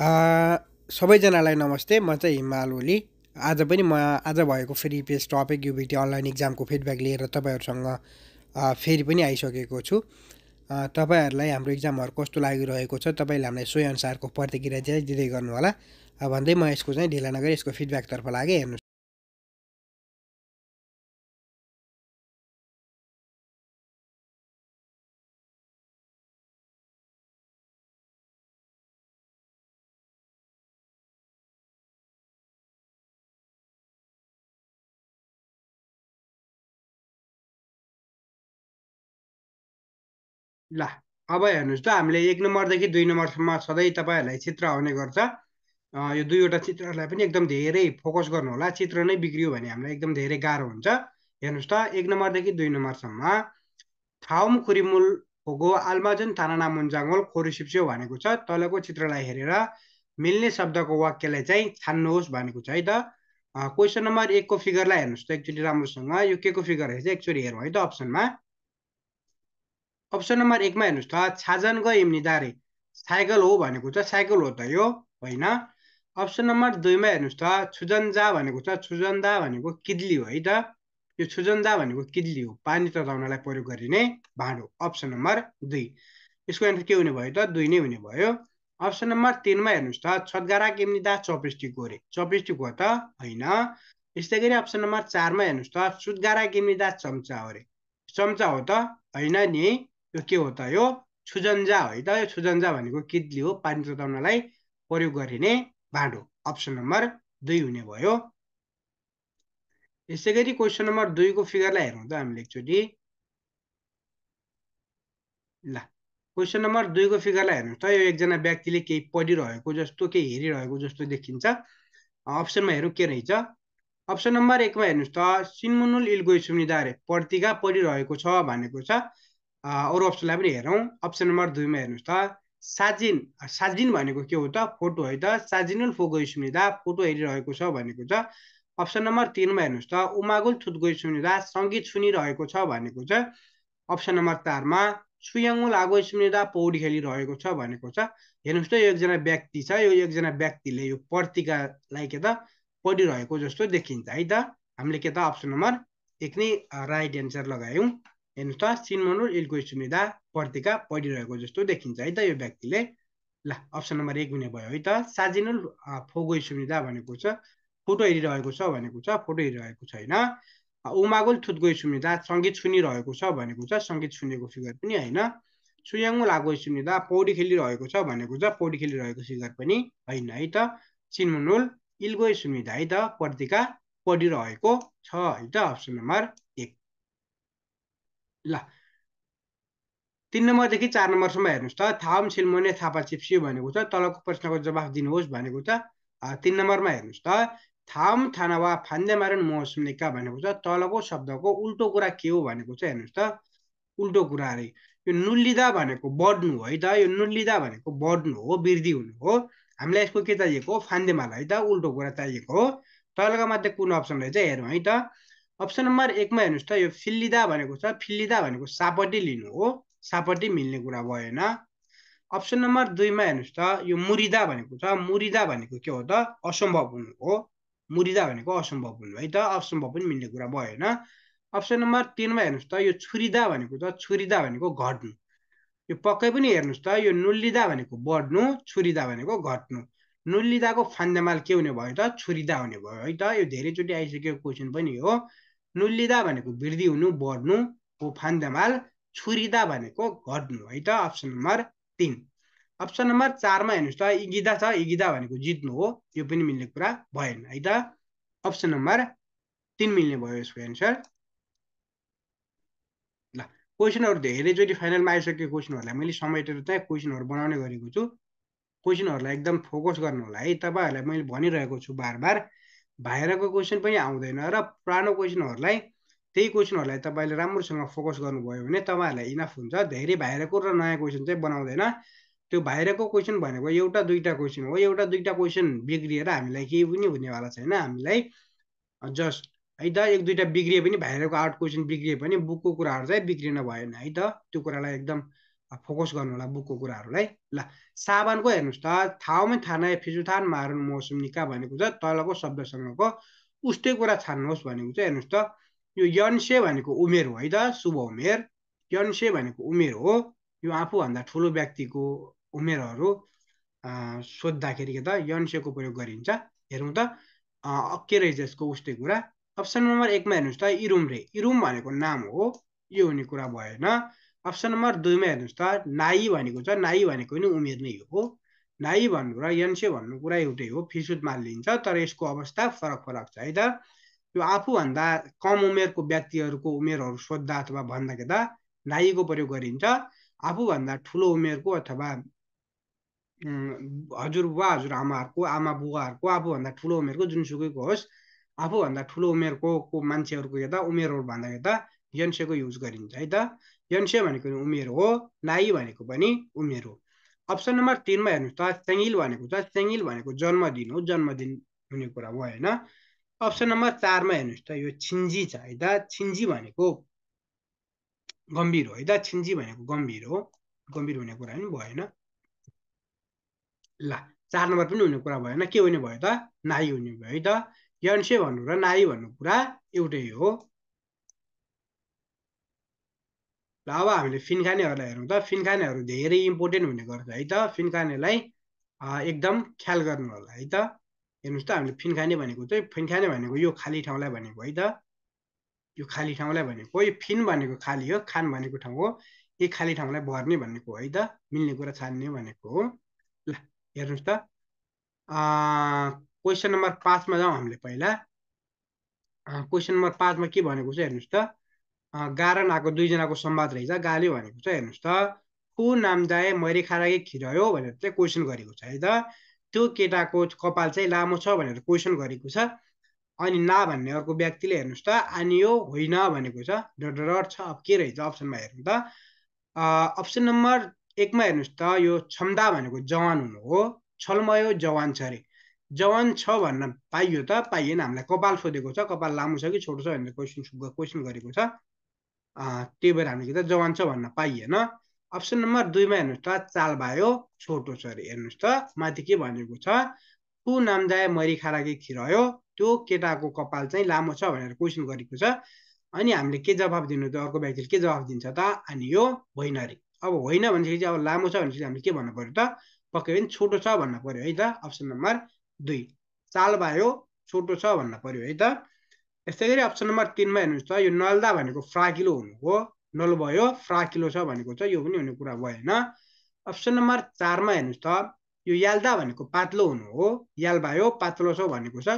सबैजनालाई नमस्ते म चाहिँ हिमाल ओली आज पनि म आज भएको फेरि पेस टपिक युबिटी अनलाइन इक्जामको फिडब्याक लिएर तपाईँहरूसँग फेरि पनि आइसकेको छु तपाईँहरूलाई हाम्रो इक्जामहरू कस्तो लागिरहेको छ तपाईँले हामीलाई सोही अनुसारको प्रतिक्रिया चाहिँ दिँदै होला भन्दै म यसको चाहिँ ढिला नगरी यसको फिडब्याकतर्फ लागेँ हेर्नु ल अब हेर्नुहोस् त हामीले एक नम्बरदेखि दुई नम्बरसम्म सधैँ तपाईँहरूलाई चित्र आउने गर्छ यो दुईवटा चित्रहरूलाई पनि एकदम धेरै फोकस गर्नु होला चित्र नै बिग्रियो भने हामीलाई एकदम धेरै गाह्रो हुन्छ हेर्नुहोस् त एक नम्बरदेखि दुई नम्बरसम्म थाउम खुरिमुल फोगो आल्माजन थाना मुन्जाङोल खोरिसिप्स्यो भनेको छ तलको चित्रलाई हेरेर मिल्ने शब्दको वाक्यलाई चाहिँ छान्नुहोस् भनेको छ है त क्वेसन नम्बर एकको फिगरलाई हेर्नुहोस् त एकचोटि राम्रोसँग यो के को फिगर रहेछ एकचोटि हेरौँ है त अप्सनमा अप्सन नम्बर एकमा हेर्नुहोस् त छाजन गयौँ साइकल हो भनेको त साइकल हो त यो होइन अप्सन नम्बर दुईमा हेर्नुहोस् त छुजन्जा भनेको छ छुजन्दा भनेको किदली हो है त यो छुजन्दा भनेको किदली हो पानी तताउनलाई प्रयोग गरिने भाँडो अप्सन नम्बर दुई यसको एन्सर के हुने भयो त दुई नै हुने भयो अप्सन नम्बर तिनमा हेर्नुहोस् त छतगारा केम्निदा चपस्टिक हो अरे चपस्टिक हो त होइन यस्तै गरी अप्सन नम्बर चारमा हेर्नुहोस् त सुतगारा केम्निदा चम्चा हो रे चम्चा हो त होइन नि यो के हो त यो छुजन्जा है त यो छुजन्जा भनेको किदली हो पानी तताउनलाई प्रयोग गरिने भाँडो अप्सन नम्बर दुई हुने भयो यसै गरी क्वेसन नम्बर दुईको फिगरलाई हेरौँ त हामीले एकचोटि ल क्वेसन नम्बर दुईको फिगरलाई हेर्नुहोस् त यो एकजना व्यक्तिले केही पढिरहेको जस्तो केही हेरिरहेको जस्तो देखिन्छ अप्सनमा हेरौँ के रहेछ अप्सन नम्बर एकमा हेर्नुहोस् त सिन्मुनुल सुनिदारे पर्तिका पढिरहेको छ भनेको छ अरू अप्सनलाई पनि हेरौँ अप्सन नम्बर दुईमा हेर्नुहोस् त साजिन साजिन भनेको के हो त फोटो है त साजिनुल फोगोइ सुनिदा फोटो हेरिरहेको छ भनेको छ अप्सन नम्बर तिनमा हेर्नुहोस् त उमागुल थुतगोइ सुनिदा सङ्गीत सुनिरहेको छ भनेको छ अप्सन नम्बर चारमा सुयाङ्गुल आगो सुनिदा पौडी खेलिरहेको छ भनेको छ हेर्नुहोस् त यो एकजना व्यक्ति छ यो एकजना व्यक्तिले यो पर्तिकालाई के त पढिरहेको जस्तो देखिन्छ है त हामीले के त अप्सन नम्बर एक नै राइट एन्सर लगायौँ हेर्नुहोस् त सिनमोनोल इल्कोइसुमिदा पर्तिका पढिरहेको जस्तो देखिन्छ है त यो व्यक्तिले ल अप्सन नम्बर एक हुने भयो है त फोगो फोगोइसुमिदा भनेको छ फोटो हेरिरहेको छ भनेको छ फोटो हेरिरहेको छ छैन उमागोल सुविधा सङ्गीत सुनिरहेको छ भनेको छ सङ्गीत सुनेको फिगर पनि होइन सुयाङ्गो लागोइसुमिदा पौडी खेलिरहेको छ भनेको छ पौडी खेलिरहेको फिगर पनि होइन है त सिनमोनोल सुविधा है त पर्तिका पढिरहेको छ है त अप्सन नम्बर एक ल तिन नम्बरदेखि चार नम्बरसम्म हेर्नुहोस् त थाम सिलमोने थापा चिप्सियो भनेको छ तलको प्रश्नको जवाफ दिनुहोस् भनेको छ तिन नम्बरमा हेर्नुहोस् त थाम थाना थानावा फान्देमारुन मौसुम्निका भनेको छ तलको शब्दको उल्टो कुरा के हो भनेको छ हेर्नुहोस् त उल्टो कुरा अरे यो नुलिदा भनेको बढ्नु है त यो नुलिदा भनेको बढ्नु हो वृद्धि हुनु हो हामीलाई यसको के चाहिएको हो फान्देमाला है त उल्टो कुरा चाहिएको हो तलका मध्ये कुन अप्सन रहेछ हेरौँ है त अप्सन नम्बर एकमा हेर्नुहोस् त यो फिल्लिदा भनेको छ फिल्लिदा भनेको सापट्टि लिनु हो सापट्टि मिल्ने कुरा भएन अप्सन नम्बर दुईमा हेर्नुहोस् त यो मुरिदा भनेको छ मुरिदा भनेको के हो त असम्भव हुनु हो मुरिदा भनेको असम्भव हुनु है त असम्भव पनि मिल्ने कुरा भएन अप्सन नम्बर तिनमा हेर्नुहोस् त यो छुरिदा भनेको त छुरिदा भनेको घट्नु यो पक्कै पनि हेर्नुहोस् त यो नुल्लिदा भनेको बढ्नु छुरिदा भनेको घट्नु नुल्लिदाको फान्दामाल के हुने भयो त छुरिदा हुने भयो है त यो धेरैचोटि आइसकेको क्वेसन पनि हो नुल्लिँदा भनेको वृद्धि हुनु बढ्नु हो फान्दमाल छुरिँदा भनेको घट्नु है त अप्सन नम्बर तिन अप्सन नम्बर चारमा हेर्नुहोस् त इगिदा छ इगिदा भनेको जित्नु हो यो पनि मिल्ने कुरा भएन है त अप्सन नम्बर तिन मिल्ने भयो यसको एन्सर ल क्वेसनहरू धेरैचोटि फाइनलमा आइसकेको क्वेसनहरूलाई मैले समेटेर चाहिँ क्वेसनहरू बनाउने गरेको छु क्वेसनहरूलाई एकदम फोकस गर्नु होला है तपाईँहरूलाई मैले भनिरहेको छु बार बार बाहिरको क्वेसन पनि आउँदैन र पुरानो क्वेसनहरूलाई त्यही क्वेसनहरूलाई तपाईँले राम्रोसँग फोकस गर्नुभयो भने तपाईँहरूलाई इनफ हुन्छ धेरै बाहिरको र नयाँ क्वेसन चाहिँ बनाउँदैन त्यो बाहिरको क्वेसन भनेको एउटा दुईवटा क्वेसन हो एउटा दुईवटा क्वेसन बिग्रिएर हामीलाई केही पनि हुनेवाला छैन हामीलाई जस्ट है त एक दुईवटा बिग्रिए पनि बाहिरको आर्ट क्वेसन बिग्रिए पनि बुकको कुराहरू चाहिँ बिग्रिन भएन है त त्यो कुरालाई एकदम फोकस होला बुकको कुराहरूलाई ल साबनको हेर्नुहोस् त थाउमै नै फिजुथान मारुन मौसम निका भनेको छ तलको शब्दसँगको उस्तै कुरा छान्नुहोस् भनेको चाहिँ हेर्नुहोस् त यो यन्से भनेको उमेर हो है त शुभ उमेर यन्से भनेको उमेर हो यो आफूभन्दा ठुलो व्यक्तिको उमेरहरू सोद्धाखेरि के त यन्सेको प्रयोग गरिन्छ हेरौँ त के रहेछ यसको उस्तै कुरा अप्सन नम्बर एकमा हेर्नुहोस् त इरुम रे इरुम भनेको नाम हो यो हुने कुरा भएन अप्सन नम्बर दुईमा हेर्नुहोस् त नाई भनेको छ नाई भनेको पनि उमेर नै हो नाई भन्नु र यन्से भन्नु कुरा एउटै हो फिसुद लिन्छ तर यसको अवस्था फरक फरक छ है त यो आफूभन्दा कम उमेरको व्यक्तिहरूको उमेरहरू सोद्धा अथवा भन्दाखेरि त नाईको प्रयोग गरिन्छ आफूभन्दा ठुलो उमेरको अथवा हजुरबुवा हजुरआमाहरूको आमा बुवाहरूको आफूभन्दा ठुलो उमेरको जुनसुकैको होस् आफूभन्दा ठुलो उमेरको को मान्छेहरूको यता उमेरहरू भन्दाखेरि त यन्सेको युज गरिन्छ है त यन्से भनेको पनि उमेर हो नाई भनेको पनि उमेर हो अप्सन नम्बर तिनमा हेर्नुहोस् त सेङ्गिल भनेको त सेङ्गिल भनेको जन्मदिन हो जन्मदिन हुने कुरा हो होइन अप्सन नम्बर चारमा हेर्नुहोस् त यो छिन्जी छ है त छिन्जी भनेको गम्भीर हो है त छिन्जी भनेको गम्भीर हो गम्भीर हुने कुरा पनि भएन ल चार नम्बर पनि हुने कुरा भएन के हुने भयो त नाई हुने भयो है त यन्से भन्नु र नाई भन्नु कुरा एउटै हो ल अब हामीले फिनखानेहरूलाई हेरौँ त फिनखानेहरू धेरै इम्पोर्टेन्ट हुने गर्छ है त फिनखानेलाई एकदम ख्याल गर्नु होला है त हेर्नुहोस् त हामीले फिनखाने भनेको चाहिँ फिनखाने भनेको यो खाली ठाउँलाई भनेको है त यो खाली ठाउँलाई भनेको यो फिन भनेको खाली हो खान भनेको ठाउँ हो यी खाली ठाउँलाई भर्ने भनेको है त मिल्ने कुरा छान्ने भनेको हो ल हेर्नुहोस् त क्वेसन नम्बर पाँचमा जाउँ हामीले पहिला क्वेसन नम्बर पाँचमा के भनेको छ हेर्नुहोस् त नाको दुईजनाको सम्वाद रहेछ गाली भनेको छ हेर्नुहोस् त नाम नामदाए मैले खाराके खिरयो भनेर चाहिँ क्वेसन गरेको छ है त त्यो केटाको कपाल चाहिँ लामो छ भनेर क्वेसन गरेको छ अनि ना भन्ने अर्को व्यक्तिले हेर्नुहोस् त आनियो होइन भनेको छ डर छ अब के रहेछ अप्सनमा हेर्नु त अप्सन नम्बर एकमा हेर्नुहोस् त यो क्षमता भनेको जवान हुनु हो छलमयो जवान छ अरे जवान छ भन्न पाइयो त पाइएन हामीलाई कपाल सोधेको छ कपाल लामो छ कि छोटो छ भनेर क्वेसन क्वेसन गरेको छ त्यही भएर हामीले के त जवान छ भन्न पाइएन अप्सन नम्बर दुईमा हेर्नुहोस् त चाल भयो छोटो छ अरे हेर्नुहोस् त माथि के भनेको छ कु नाम्जाए मरि खालाकी खिरयो त्यो केटाको कपाल चाहिँ लामो छ भनेर क्वेसन गरेको छ अनि हामीले के जवाब दिनु त अर्को व्यक्तिले के जवाब दिन्छ त अनि यो होइन अरे अब होइन भनेदेखि चाहिँ अब लामो छ भनेपछि हामीले के भन्नु पऱ्यो त पक्कै पनि छोटो छ भन्नु पऱ्यो है त अप्सन नम्बर दुई चाल भयो छोटो छ भन्नु पऱ्यो है त यस्तै गरी अप्सन नम्बर तिनमा हेर्नुहोस् त यो नल्दा भनेको फ्राकिलो हुनु हो नल भयो फ्राकिलो छ भनेको छ यो पनि हुने कुरा भएन अप्सन नम्बर चारमा हेर्नुहोस् त यो याल्दा भनेको पातलो हुनु हो याल भयो पातलो छ भनेको छ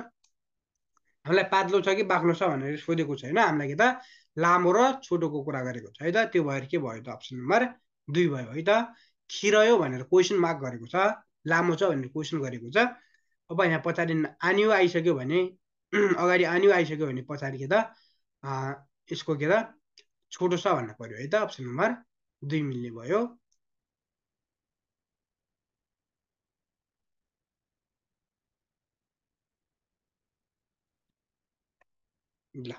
हामीलाई पातलो छ कि बाक्लो छ भनेर सोधेको छैन हामीलाई के त लामो र छोटोको कुरा गरेको छ है त त्यो भएर के भयो त अप्सन नम्बर दुई भयो है त खिरयो भनेर क्वेसन मार्क गरेको छ लामो छ भनेर क्वेसन गरेको छ अब यहाँ पछाडि आनियो आइसक्यो भने अगाडि आन्यु आइसक्यो भने पछाडि के त यसको के त छोटो छ भन्नु पऱ्यो है त अप्सन नम्बर दुई मिल्ने भयो ल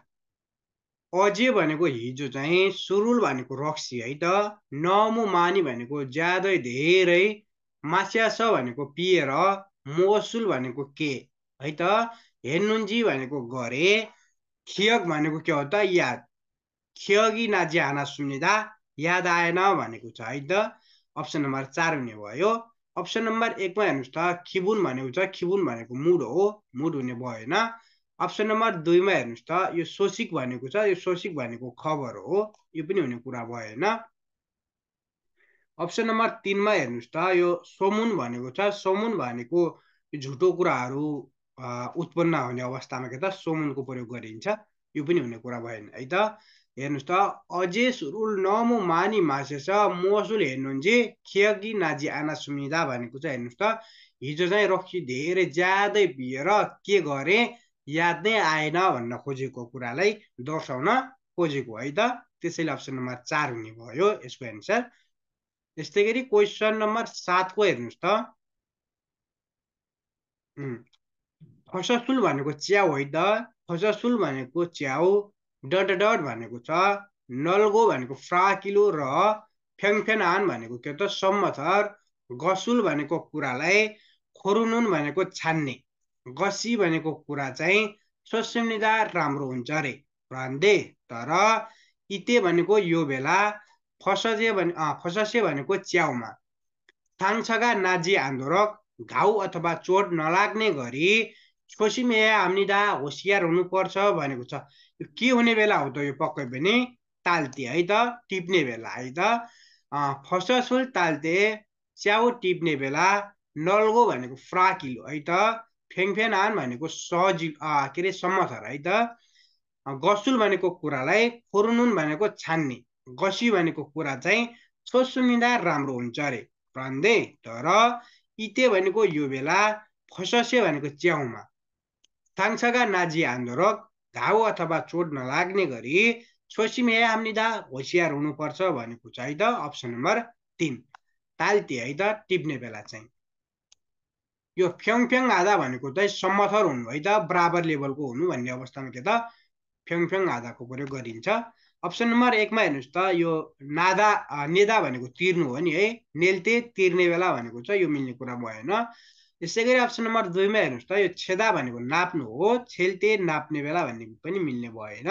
अझै भनेको हिजो चाहिँ सुरुल भनेको रक्सी है त नमो मानी भनेको ज्यादै धेरै मास्यास भनेको पिएर मोसुल भनेको के है त हेर्नुन्जी भनेको गरे खियक भनेको के हो त याद खियगी नाजी आना सुनिदा याद आएन भनेको छ है त अप्सन नम्बर चार हुने भयो अप्सन नम्बर एकमा हेर्नुहोस् त खिबुन भनेको छ खिबुन भनेको मुड हो मुड हुने भएन अप्सन नम्बर दुईमा हेर्नुहोस् त यो सोसिक भनेको छ यो सोसिक भनेको खबर हो यो पनि हुने कुरा भएन अप्सन नम्बर तिनमा हेर्नुहोस् त यो सोमुन भनेको छ सोमुन भनेको झुटो कुराहरू उत्पन्न हुने अवस्थामा के त सोमुनको प्रयोग गरिन्छ यो पनि हुने कुरा भएन है त हेर्नुहोस् त अझै सुरुल नमो मानी मासेछ मसुल हेर्नुहुन्छ खेकी नाजी आना सुमिदा भनेको चाहिँ हेर्नुहोस् त हिजो चाहिँ रक्सी धेरै ज्यादै पिएर के गरे याद नै आएन भन्न खोजेको कुरालाई दर्शाउन खोजेको है त त्यसैले अप्सन नम्बर चार हुने भयो यसको एन्सर यस्तै गरी क्वेसन नम्बर सातको हेर्नुहोस् त फससुल भनेको च्या त फससुल भनेको च्याउ डट डट भनेको छ नल्गो भनेको फ्राकिलो र आन भनेको के त सम्मथर गसुल भनेको कुरालाई खोरुनुन भनेको छान्ने गसी भनेको कुरा चाहिँ सोसिनिदा राम्रो हुन्छ अरे रहन्दे तर इते भनेको यो बेला फसजे भने फससे भनेको च्याउमा थाङ्छगा नाजी आन्दोरक घाउ अथवा चोट नलाग्ने गरी मेया हाम्निदा होसियार हुनुपर्छ भनेको छ के हुने बेला हो त यो पक्कै पनि ताल्ते है त टिप्ने बेला है त फससुल ताल्ते च्याउ टिप्ने बेला नल्गो भनेको फ्राकिलो है त फेङफेन आन भनेको सजिलो के अरे समथर है त गसुल भनेको कुरालाई फोरुनुन भनेको छान्ने गसी भनेको कुरा चाहिँ छोसुनिँदा राम्रो हुन्छ अरे प्रन्दे तर इते भनेको यो बेला फससे भनेको च्याउमा 당사가 नाजी आन्दोलक घाउ अथवा चोट नलाग्ने गरी सोसिमे हाम्निदा होसियार हुनुपर्छ भनेको चाहिँ त अप्सन नम्बर तिन ताल्ती है त टिप्ने बेला चाहिँ यो फ्याङ आधा भनेको चाहिँ समथर हुनु है त बराबर लेभलको हुनु भन्ने अवस्थामा के त फ्याङफ्याङ आधाको प्रयोग गरिन्छ अप्सन नम्बर एकमा हेर्नुहोस् त यो नादा नेदा भनेको तिर्नु हो नि है नेल्ते तिर्ने बेला भनेको चाहिँ यो मिल्ने कुरा भएन त्यसै गरी अप्सन नम्बर दुईमा हेर्नुहोस् त यो छेदा भनेको नाप्नु हो छेल्टे नाप्ने बेला भन्ने पनि मिल्ने भएन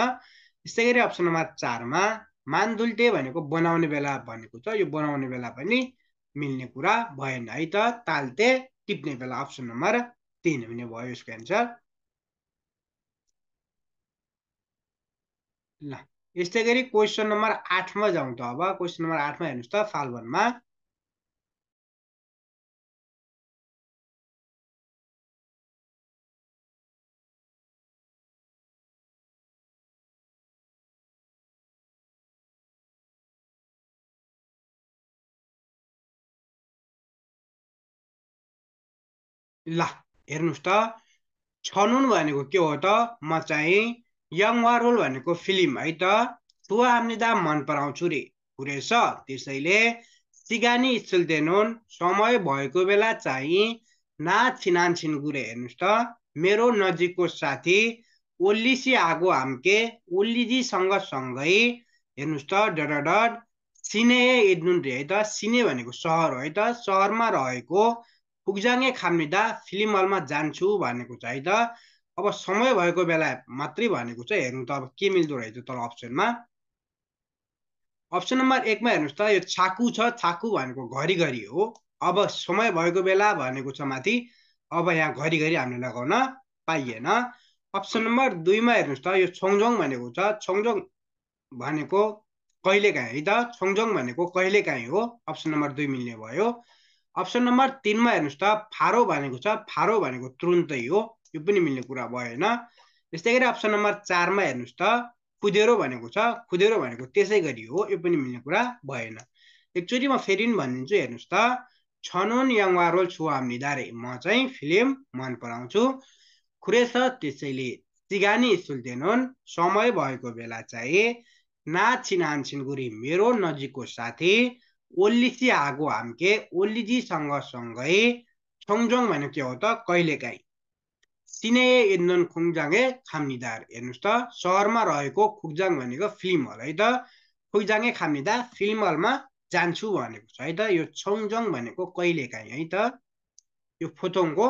यसै गरी अप्सन नम्बर चारमा मानदुल्टे भनेको बनाउने बेला भनेको छ यो बनाउने बेला पनि मिल्ने कुरा भएन है त तालते टिप्ने बेला अप्सन नम्बर तिन हुने भयो यसको एन्सर ल यस्तै गरी क्वेसन नम्बर आठमा जाउँ त अब क्वेसन नम्बर आठमा हेर्नुहोस् त फाल्वनमा ल हेर्नुहोस् त छनुन भनेको के हो त म चाहिँ यङ रोल भनेको फिल्म है त तुवा हामीले मन पराउँछु रे हुरेछ त्यसैले सिगानी स्चुल्तेनुन समय भएको बेला चाहिँ नाचिनान्सिन गुरे हेर्नुहोस् त मेरो नजिकको साथी ओल्लिसी आगो हामके ओल्लिजीसँग सँगै हेर्नुहोस् त डडड सिने इडनुन रे है त सिने भनेको सहर हो है त सहरमा रहेको पुगजाङे खामिदा फिल्म हलमा जान्छु भनेको छ है त अब समय भएको बेला मात्रै भनेको छ हेर्नु त अब के मिल्दो रहेछ तल अप्सनमा अप्सन नम्बर एकमा हेर्नुहोस् त यो छाकु छ छाकु भनेको घरिघरि हो अब समय भएको बेला भनेको छ माथि अब यहाँ घरिघरि हामीले लगाउन पाइएन अप्सन नम्बर दुईमा हेर्नुहोस् त यो छोङझोङ भनेको छ छोङझोङ भनेको कहिलेकाहीँ है त छोङझोङ भनेको कहिलेकाहीँ हो अप्सन नम्बर दुई मिल्ने भयो अप्सन नम्बर तिनमा हेर्नुहोस् त फारो भनेको छ फारो भनेको तुरुन्तै हो यो पनि मिल्ने कुरा भएन त्यस्तै गरी अप्सन नम्बर चारमा हेर्नुहोस् त खुदेरो भनेको छ खुदेरो भनेको त्यसै गरी हो यो पनि मिल्ने कुरा भएन एकचोटि म फेरि भनिदिन्छु हेर्नुहोस् त छनोन याङवा रोल छु निधारे म चाहिँ फिल्म मन पराउँछु खुरेस त्यसैले सिगानी सुल्तेनोन समय भएको बेला चाहिँ नाचिनान्छन् गुरी मेरो नजिकको साथी सँग सँगै छोङजोङ भनेको के हो त कहिलेकाहीँ सिनेए इन्दन खुङजाङे खामनिदार हेर्नुहोस् त सहरमा रहेको खुक्जाङ भनेको फिल्म हल है त खुङजाङे खामिदा फिल्म हलमा जान्छु भनेको छ है त यो छोङजोङ भनेको कहिलेकाहीँ है त यो फोथोङको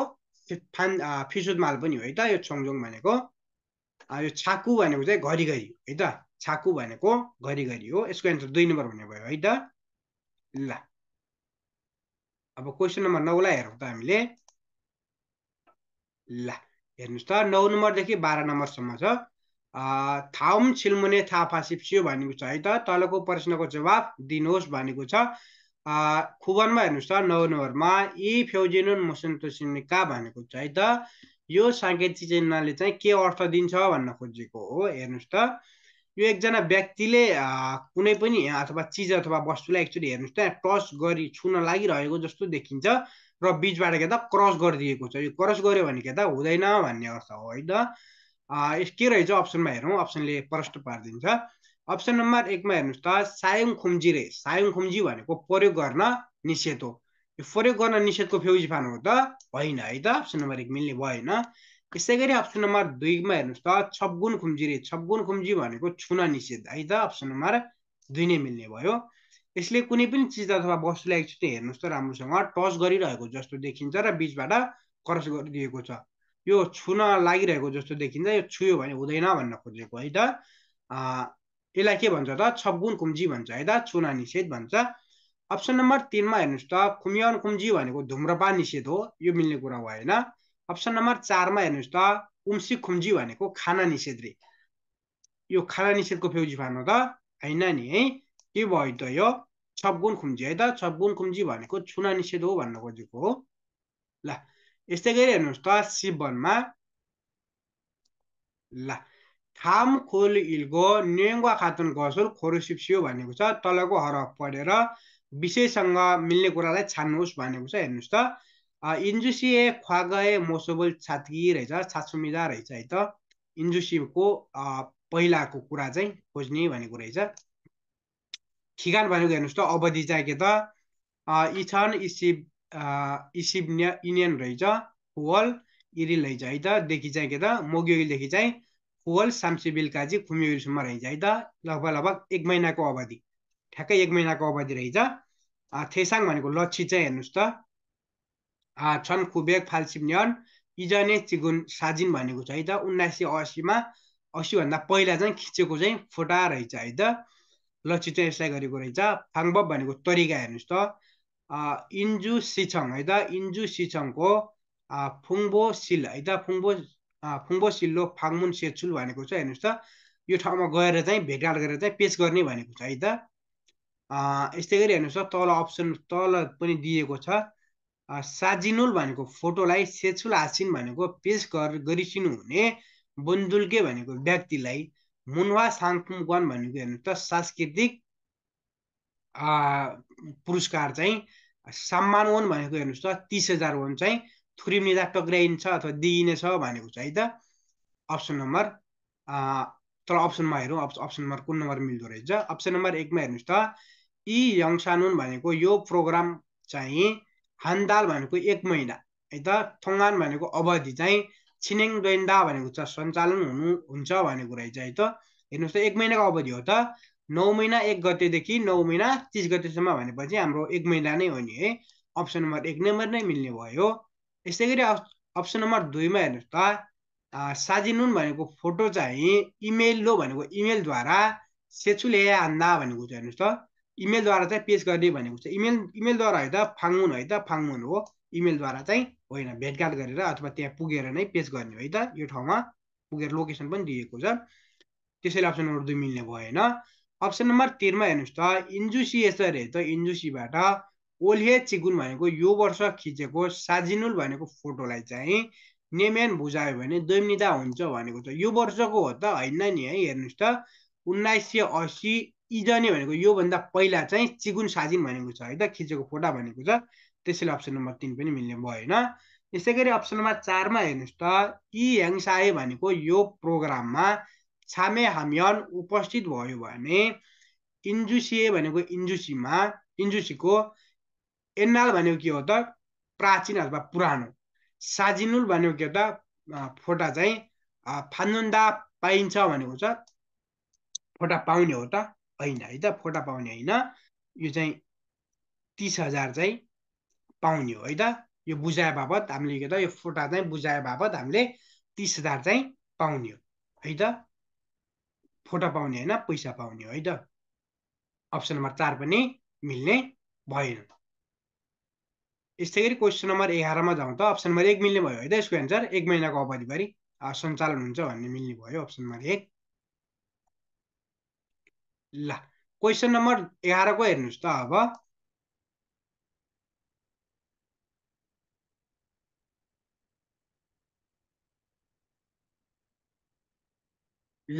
फान फिसुदमाल पनि हो है त यो छोङजोङ भनेको यो छाकु भनेको चाहिँ घरिघरि है त छाकु भनेको घरिघरि हो यसको एन्सर दुई नम्बर हुने भयो है त ल अब क्वेसन नम्बर नौलाई हेरौँ त हामीले ल हेर्नुहोस् त नौ नम्बरदेखि बाह्र नम्बरसम्म छ थाउम छिल्मुने थापा सिप्सियो भनेको छ है त तलको प्रश्नको जवाब दिनुहोस् भनेको छ खुबनमा हेर्नुहोस् त नौ नम्बरमा यी फ्यौजिनुन मोसन भनेको छ है त यो साङ्केतिक चिन्हले चाहिँ के अर्थ दिन्छ भन्न खोजेको हो हेर्नुहोस् त यो एकजना व्यक्तिले कुनै पनि अथवा चिज अथवा वस्तुलाई एक्चुली हेर्नुहोस् त टच गरी छुन लागिरहेको जस्तो देखिन्छ र बिचबाट के त क्रस गरिदिएको छ यो क्रस गऱ्यो भने के त हुँदैन भन्ने अर्थ हो है त के रहेछ अप्सनमा हेरौँ अप्सनले प्रश्न पारिदिन्छ अप्सन नम्बर एकमा हेर्नुहोस् त सायङ खुम्जी रे सायङ खुम्जी भनेको प्रयोग गर्न निषेध हो यो प्रयोग गर्न निषेधको फेउजी फान हो त होइन है त अप्सन नम्बर एक मिल्ने भएन यसै गरी अप्सन नम्बर दुईमा हेर्नुहोस् त छपगुन खुम्जी छबगुन खुम्जी भनेको छुन निषेध है त अप्सन नम्बर दुई नै मिल्ने भयो यसले कुनै पनि चिज अथवा वस्तुलाई एकचोटि हेर्नुहोस् त राम्रोसँग टच गरिरहेको जस्तो देखिन्छ र बिचबाट क्रस गरिदिएको छ यो छुन लागिरहेको जस्तो देखिन्छ यो छुयो भने हुँदैन भन्न खोजेको है त यसलाई के भन्छ त छपगुन खुम्जी भन्छ है त छुना निषेध भन्छ अप्सन नम्बर तिनमा हेर्नुहोस् त खुमियान कुम्जी भनेको धुम्रपान निषेध हो यो मिल्ने कुरा भएन अप्सन नम्बर चारमा हेर्नुहोस् त उम्सी खुम्जी भनेको खाना निषेध रे यो खाना निषेधको फेउजी फार्नु त होइन नि है के भयो त यो छपगुन खुम्जी है त छपगुन खुम्जी भनेको छुना निषेध हो भन्न खोजेको हो ल यस्तै गरी हेर्नुहोस् त सिबनमा ल थाम खोल इल्गो नेङ्वा खातुन घसुल खोरो सिप्सियो भनेको छ तलको हरफ पढेर विषयसँग मिल्ने कुरालाई छान्नुहोस् भनेको छ हेर्नुहोस् त 인주씨의 과거의 모습을 छात्किरहेछ छात्सुमिँदा रहेछ है त इन्जुसीको पहिलाको कुरा चाहिँ खोज्ने भनेको रहेछ खिगान भनेको हेर्नुहोस् त अवधि चाहिँ के त इछन इसिब इसिब इनियन रहेछ फुवल इरिल रहेछ है त देखि चाहिँ के त मोग्योदेखि चाहिँ फुवल साम्सिबिलकाजी खुम्योसम्म रहेछ है त लगभग लगभग एक महिनाको अवधि ठ्याक्कै एक महिनाको अवधि रहेछ थेसाङ भनेको लच्छी चाहिँ हेर्नुहोस् त कुबेक छन् 1980년 इजने चिगुन साजिन भनेको छ है त उन्नाइस सय असीमा असीभन्दा पहिला चाहिँ खिचेको चाहिँ फोटा रहेछ है त ल चाहिँ यसलाई गरेको रहेछ फाङबप भनेको तरिका हेर्नुहोस् त इन्जु सिछङ है त इन्जु सिछङको फुङ्बो सिल है त फुङ्बो फुङ्बो सिल्लो फाङमुन सेचुल भनेको छ हेर्नुहोस् त यो ठाउँमा गएर चाहिँ भेटघाट गरेर चाहिँ पेस गर्ने भनेको छ है त यस्तै गरी हेर्नुहोस् त तल अप्सन तल पनि दिएको छ साजिनुल भनेको फोटोलाई सेचुल हासिन भनेको पेस गर गरिसिनु हुने बुन्दुल्के भनेको व्यक्तिलाई मुनवा साङकुमक्वान भनेको हेर्नु त सांस्कृतिक पुरस्कार चाहिँ सम्मान वन भनेको हेर्नुहोस् त तिस हजार वन चाहिँ थुरिम्निँदा टक्राइन्छ अथवा दिइनेछ भनेको चाहिँ त अप्सन नम्बर तर अप्सनमा हेरौँ अप्सन नम्बर कुन नम्बर मिल्दो रहेछ अप्सन नम्बर एकमा हेर्नुहोस् त यी यङसानुन भनेको यो प्रोग्राम चाहिँ हान्दाल भनेको एक महिना है त थोङ्गान भनेको अवधि चाहिँ छिनेङ गइन्दा भनेको छ सञ्चालन हुनु हुन्छ भन्ने कुरा चाहिँ है त हेर्नुहोस् त एक महिनाको अवधि हो त नौ महिना एक गतेदेखि नौ महिना तिस गतेसम्म भनेपछि हाम्रो एक महिना नै हो नि है अप्सन नम्बर एक नम्बर नै मिल्ने भयो यसै गरी अप्सन नम्बर दुईमा हेर्नुहोस् त साजिनुन भनेको फोटो चाहिँ इमेल लो भनेको इमेलद्वारा सेचुले हान्दा भनेको छ हेर्नुहोस् त इमेलद्वारा चाहिँ पेस गर्ने भनेको छ इमेल इमेलद्वारा है त फाङ्मुन है त फाङ्मुन हो इमेलद्वारा चाहिँ होइन भेटघाट गरेर अथवा त्यहाँ पुगेर नै पेस गर्ने हो है त यो ठाउँमा पुगेर लोकेसन पनि दिएको छ त्यसैले अप्सन नम्बर दुई मिल्ने भएन अप्सन नम्बर तिनमा हेर्नुहोस् त इन्जुसी यसरी त इन्जुसीबाट ओल्हे चिगुन भनेको यो वर्ष खिचेको साजिनुल भनेको फोटोलाई चाहिँ नेम्यान बुझायो भने दैनिदा हुन्छ भनेको छ यो वर्षको हो त होइन नि है हेर्नुहोस् त उन्नाइस सय असी इजनी भनेको योभन्दा पहिला चाहिँ चिगुन साजिन भनेको छ है त खिचेको फोटा भनेको छ त्यसैले अप्सन नम्बर तिन पनि मिल्ने भयो होइन यसै गरी अप्सन नम्बर चारमा हेर्नुहोस् त यी ह्याङसाए भनेको यो प्रोग्राममा छामे हामियन उपस्थित भयो भने इन्जुसिए भनेको इन्जुसीमा इन्जुसीको एन्नाल भनेको के हो त प्राचीन अथवा पुरानो साजिनुल भनेको के हो त फोटा चाहिँ फानुन्दा पाइन्छ भनेको छ फोटा पाउने हो त होइन है त फोटा पाउने होइन यो चाहिँ तिस हजार चाहिँ पाउने हो है त यो बुझाए बापत हामीले के त यो फोटा चाहिँ बुझाए बापत हामीले तिस हजार चाहिँ पाउने हो है त फोटा पाउने होइन पैसा पाउने हो है त अप्सन नम्बर चार पनि मिल्ने भएन यस्तै गरी क्वेसन नम्बर एघारमा जाउँ त अप्सन नम्बर एक मिल्ने भयो है त यसको एन्सर एक महिनाको अवधिभरि सञ्चालन हुन्छ भन्ने मिल्ने भयो अप्सन नम्बर एक ल क्वेसन नम्बर एघारको हेर्नुहोस् त अब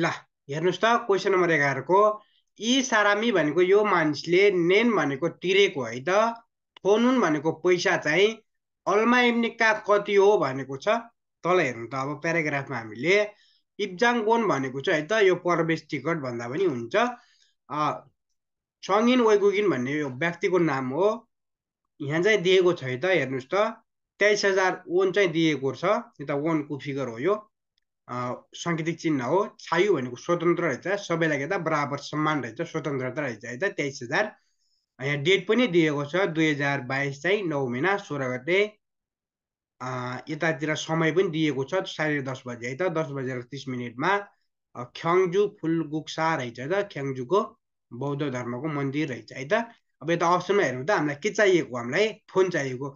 ल हेर्नुहोस् त क्वेसन नम्बर एघारको यी सारामी भनेको यो मानिसले नेन भनेको तिरेको है त थोनुन भनेको पैसा चाहिँ अल्मा इम्निका कति हो भनेको छ तल हेर्नु त अब प्याराग्राफमा हामीले इब्जाङ गोन भनेको छ है त यो प्रवेश टिकट भन्दा पनि हुन्छ सङ्गिन वैगुगिन भन्ने यो व्यक्तिको नाम हो यहाँ चाहिँ दिएको छ है त हेर्नुहोस् त तेइस हजार ओन चाहिँ दिएको छ यो त ओनको फिगर हो यो साङ्केतिक चिन्ह हो छायु भनेको स्वतन्त्र रहेछ सबैलाई यता बराबर सम्मान रहेछ स्वतन्त्रता रहेछ है त तेइस हजार यहाँ डेट पनि दिएको छ दुई हजार बाइस चाहिँ नौ महिना सोह्र गते यतातिर समय पनि दिएको छ साढे दस बजे है त दस बजेर तिस मिनटमा ख्याङजु गुक्सा रहेछ त ख्याङ्जुको बौद्ध धर्मको मन्दिर रहेछ है त अब यता अप्सनमा हेर्नु त हामीलाई के चाहिएको हामीलाई फोन चाहिएको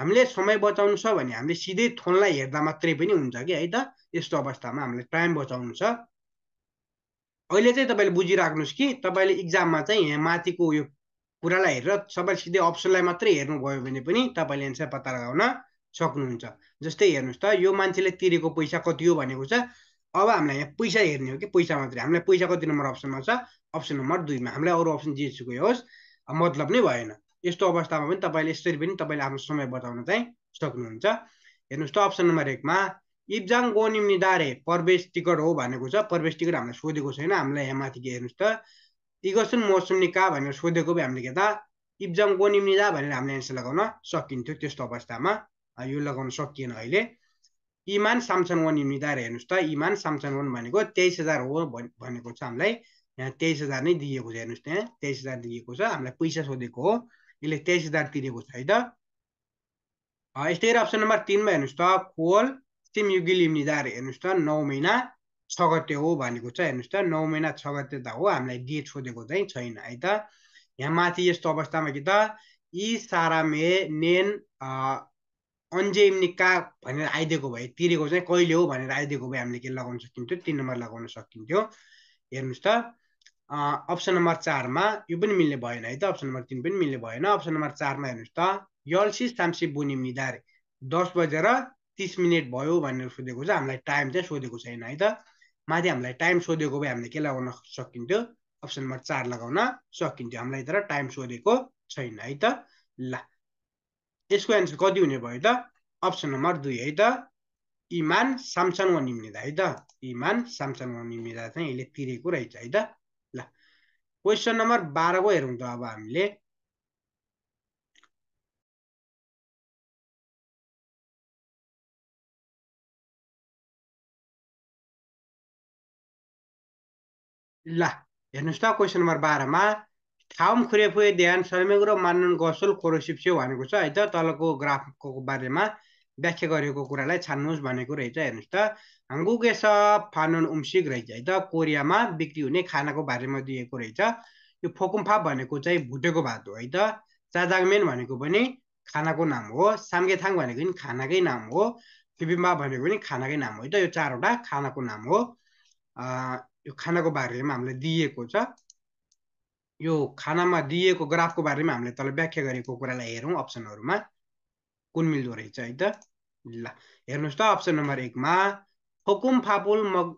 हामीले समय बचाउनु छ भने हामीले सिधै फोनलाई हेर्दा मात्रै पनि हुन्छ कि है त यस्तो अवस्थामा हामीलाई टाइम बचाउनु छ अहिले चाहिँ तपाईँले बुझिराख्नुहोस् कि तपाईँले इक्जाममा चाहिँ यहाँ माथिको यो कुरालाई हेरेर सबै सिधै अप्सनलाई मात्रै हेर्नुभयो भने पनि तपाईँले एन्सर पत्ता लगाउन सक्नुहुन्छ जस्तै हेर्नुहोस् त यो मान्छेले तिरेको पैसा कति हो भनेको छ अब हामीलाई यहाँ पैसा हेर्ने हो कि पैसा मात्रै हामीलाई पैसा कति नम्बर अप्सनमा छ अप्सन नम्बर दुईमा हामीलाई अरू अप्सन जे होस् मतलब नै भएन यस्तो अवस्थामा पनि तपाईँले यसरी पनि तपाईँले आफ्नो समय बताउन चाहिँ सक्नुहुन्छ हेर्नुहोस् त अप्सन नम्बर एकमा इब्जाङ गोनिम निधारे प्रवेश टिकट हो भनेको छ प्रवेश टिकट हामीलाई सोधेको छैन हामीलाई यहाँ माथि के हेर्नुहोस् त इगसन इगसुन निका भनेर सोधेको भए हामीले के त इब्जाङ गोनिम निदा भनेर हामीले एन्सर लगाउन सकिन्थ्यो त्यस्तो अवस्थामा यो लगाउन सकिएन अहिले इमान सामसन वान निधारे हेर्नुहोस् त इमान सामसन वान भनेको तेइस हजार हो भनेको छ हामीलाई यहाँ तेइस हजार नै दिएको छ हेर्नुहोस् त्यहाँ तेइस हजार दिएको छ हामीलाई पैसा सोधेको हो यसले तेइस हजार तिरेको छ है त यस्तै गरेर अप्सन नम्बर तिनमा हेर्नुहोस् त कोल सिम युगी लिम्निदार हेर्नुहोस् त नौ महिना छ गते हो भनेको छ हेर्नुहोस् त नौ महिना छ गते त हो हामीलाई डेट सोधेको चाहिँ छैन है त यहाँ माथि यस्तो अवस्थामा कि त यी सारा मे नेन अन्जेम निका भनेर आइदिएको भए तिरेको चाहिँ कहिले हो भनेर आइदिएको भए हामीले के लगाउन सकिन्थ्यो तिन नम्बर लगाउन सकिन्थ्यो हेर्नुहोस् त अप्सन नम्बर चारमा यो पनि मिल्ने भएन है त अप्सन नम्बर तिन पनि मिल्ने भएन अप्सन नम्बर चारमा हेर्नुहोस् त यल्सी साम्सी बुनिम निधारे दस बजेर तिस मिनट भयो भनेर सोधेको छ हामीलाई टाइम चाहिँ सोधेको छैन है त माथि हामीलाई टाइम सोधेको भए हामीले के लगाउन सकिन्थ्यो अप्सन नम्बर चार लगाउन सकिन्थ्यो हामीलाई तर टाइम सोधेको छैन है त ल यसको एन्सर कति हुने भयो त अप्सन नम्बर दुई है त इमान सामसङ वा निम्निँदा है त इमान सामसङ वा निम्निँदा चाहिँ यसले तिरेको रहेछ है त क्वेसन नम्बर बाह्रको हेरौँ त अब हामीले ल हेर्नुहोस् त क्वेसन नम्बर बाह्रमा थाम खुरेफुए ध्यान र मानन गसुल कोरोसिप्स्यो भनेको छ है त तलको ग्राफको बारेमा व्याख्या गरेको कुरालाई छान्नुहोस् भनेको रहेछ हेर्नुहोस् त हङ्गुकेस फानोन फानुन उम्सिक रहेछ है त कोरियामा बिक्री हुने खानाको बारेमा दिएको रहेछ यो फोकुम्फा भनेको चाहिँ भुटेको भात हो है त चाजाङमेन भनेको पनि खानाको नाम हो साम्गेथाङ भनेको पनि खानाकै नाम हो फिबिम्बा भनेको पनि खानाकै नाम हो है त यो चारवटा खानाको नाम हो यो खानाको बारेमा हामीलाई दिएको छ यो खानामा दिएको ग्राफको बारेमा हामीले तल व्याख्या गरेको कुरालाई हेरौँ अप्सनहरूमा कुन मिल्दो रहेछ है त ल हेर्नुहोस् त अप्सन नम्बर एकमा फोकुम फापुल मग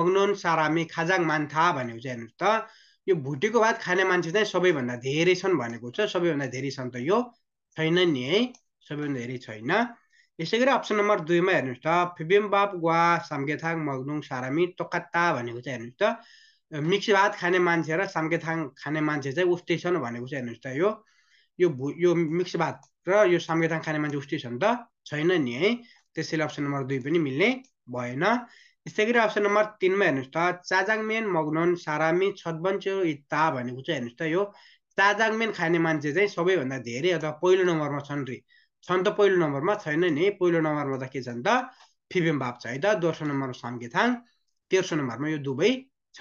मगनोन सारामी खाजाङ मान्था भनेको चाहिँ हेर्नुहोस् त यो भुटेको भात खाने मान्छे चाहिँ सबैभन्दा धेरै छन् भनेको छ सबैभन्दा धेरै छन् त यो छैन नि है सबैभन्दा धेरै छैन यसै गरी अप्सन नम्बर दुईमा हेर्नुहोस् त फिबिम बाप ग्वा साम्केथाङ मगनुङ सारामी टोकत्ता भनेको चाहिँ हेर्नुहोस् त मिक्स भात खाने मान्छे र साम्केथाङ खाने मान्छे चाहिँ उस्तै छन् भनेको चाहिँ हेर्नुहोस् त यो यो भु यो मिक्स भात र यो संविधान खाने मान्छे उस्तै छन् त छैन नि है त्यसैले अप्सन नम्बर दुई पनि मिल्ने भएन त्यस्तै गरी अप्सन नम्बर तिनमा हेर्नुहोस् त चाजाङमेन मगनन सारामी छतबन्च्यो इत्ता भनेको चाहिँ हेर्नुहोस् त यो चाजाङमेन खाने मान्छे चाहिँ सबैभन्दा धेरै अथवा पहिलो नम्बरमा छन् रे छन् त पहिलो नम्बरमा छैन नि पहिलो नम्बरमा त के छन् त फिफेम बाप छ है त दोस्रो नम्बरमा साम्केथाङ तेस्रो नम्बरमा यो दुवै छ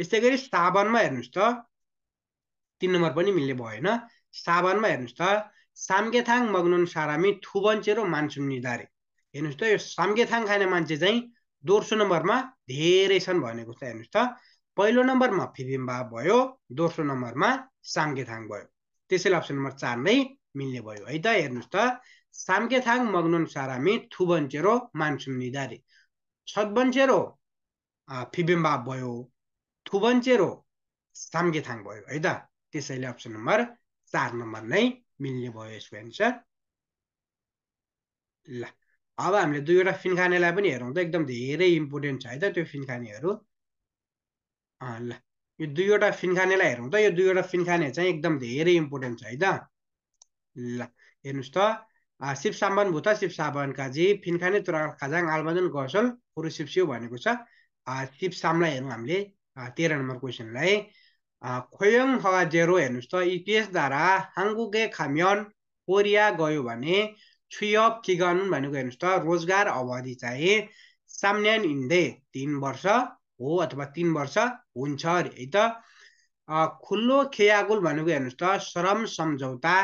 यस्तै गरी साबनमा हेर्नुहोस् त तिन नम्बर पनि मिल्ने भएन साबनमा हेर्नुहोस् त साम्गेथाङ मगनुन सारामी थुबन्चेरो मान्सुन निधारे हेर्नुहोस् त यो साम्गेथाङ खाने मान्छे चाहिँ दोस्रो नम्बरमा धेरै छन् भनेको छ हेर्नुहोस् त पहिलो नम्बरमा फिबिम्बा भयो दोस्रो नम्बरमा साम्गेथाङ भयो त्यसैले अप्सन नम्बर चार नै मिल्ने भयो है त हेर्नुहोस् त साम्गेथाङ मगनुन सारामी थुबन्चेरो मान्सुम निधारे छतबन्चेरो फिबिम्बा भयो थुबन्चेरो साम्गेथाङ भयो है त त्यसैले अप्सन नम्बर चार नम्बर नै मिल्ने भयो यसको एन्सर ल अब हामीले दुईवटा फिनखानेलाई पनि हेरौँ त एकदम धेरै इम्पोर्टेन्ट छ है त त्यो फिनखानेहरू ल यो दुईवटा फिनखानेलाई हेरौँ त यो दुईवटा फिनखाने चाहिँ एकदम धेरै इम्पोर्टेन्ट छ है त ल हेर्नुहोस् त शिव सामान भुत शिव साबान काजी फिनखाने तुरा खाजाङ आलबदन गसल पुरुष शिवसिउ भनेको छ शिव सामलाई हेरौँ हामीले तेह्र नम्बर क्वेसनलाई 허용허가제로 해놓서 हेर्नुहोस् त 따라 हाङ्गुके 가면 कोरिया गयो भने छुअप किगन भनेको हेर्नुहोस् त रोजगार अवधि चाहिँ साम्यान इन्डे तिन वर्ष हो अथवा तिन वर्ष हुन्छ अरे है त खुल्लो खेयागुल भनेको हेर्नुहोस् त श्रम सम्झौता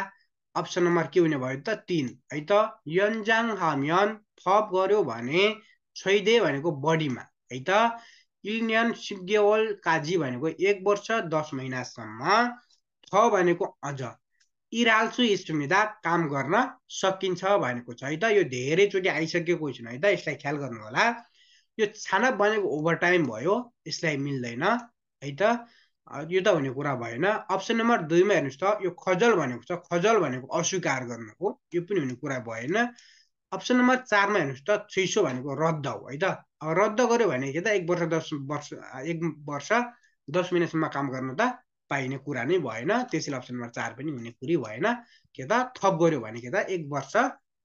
अप्सन नम्बर के हुने भयो त तिन है त यन्जाङ हाम्यन थप गर्यो भने छोइदे भनेको बडीमा है त इलियन सिग्गेवल काजी भनेको एक वर्ष दस महिनासम्म छ भनेको अझ इराल्सु इस्टमिदा काम गर्न सकिन्छ भनेको छ है त यो धेरैचोटि आइसकेको क्वेसन है त यसलाई ख्याल गर्नु होला यो छानप भनेको ओभरटाइम भयो यसलाई मिल्दैन है त यो त हुने कुरा भएन अप्सन नम्बर दुईमा हेर्नुहोस् त यो खजल भनेको छ खजल भनेको अस्वीकार गर्नु हो यो पनि हुने कुरा भएन अप्सन नम्बर चारमा हेर्नुहोस् त छुइसो भनेको रद्द हो है त रद्द गर्यो भने के त एक वर्ष दस वर्ष एक वर्ष दस महिनासम्म काम गर्न त पाइने कुरा नै भएन त्यसैले अप्सन नम्बर चार पनि हुने कुरै भएन के त थप गऱ्यो भने के त एक वर्ष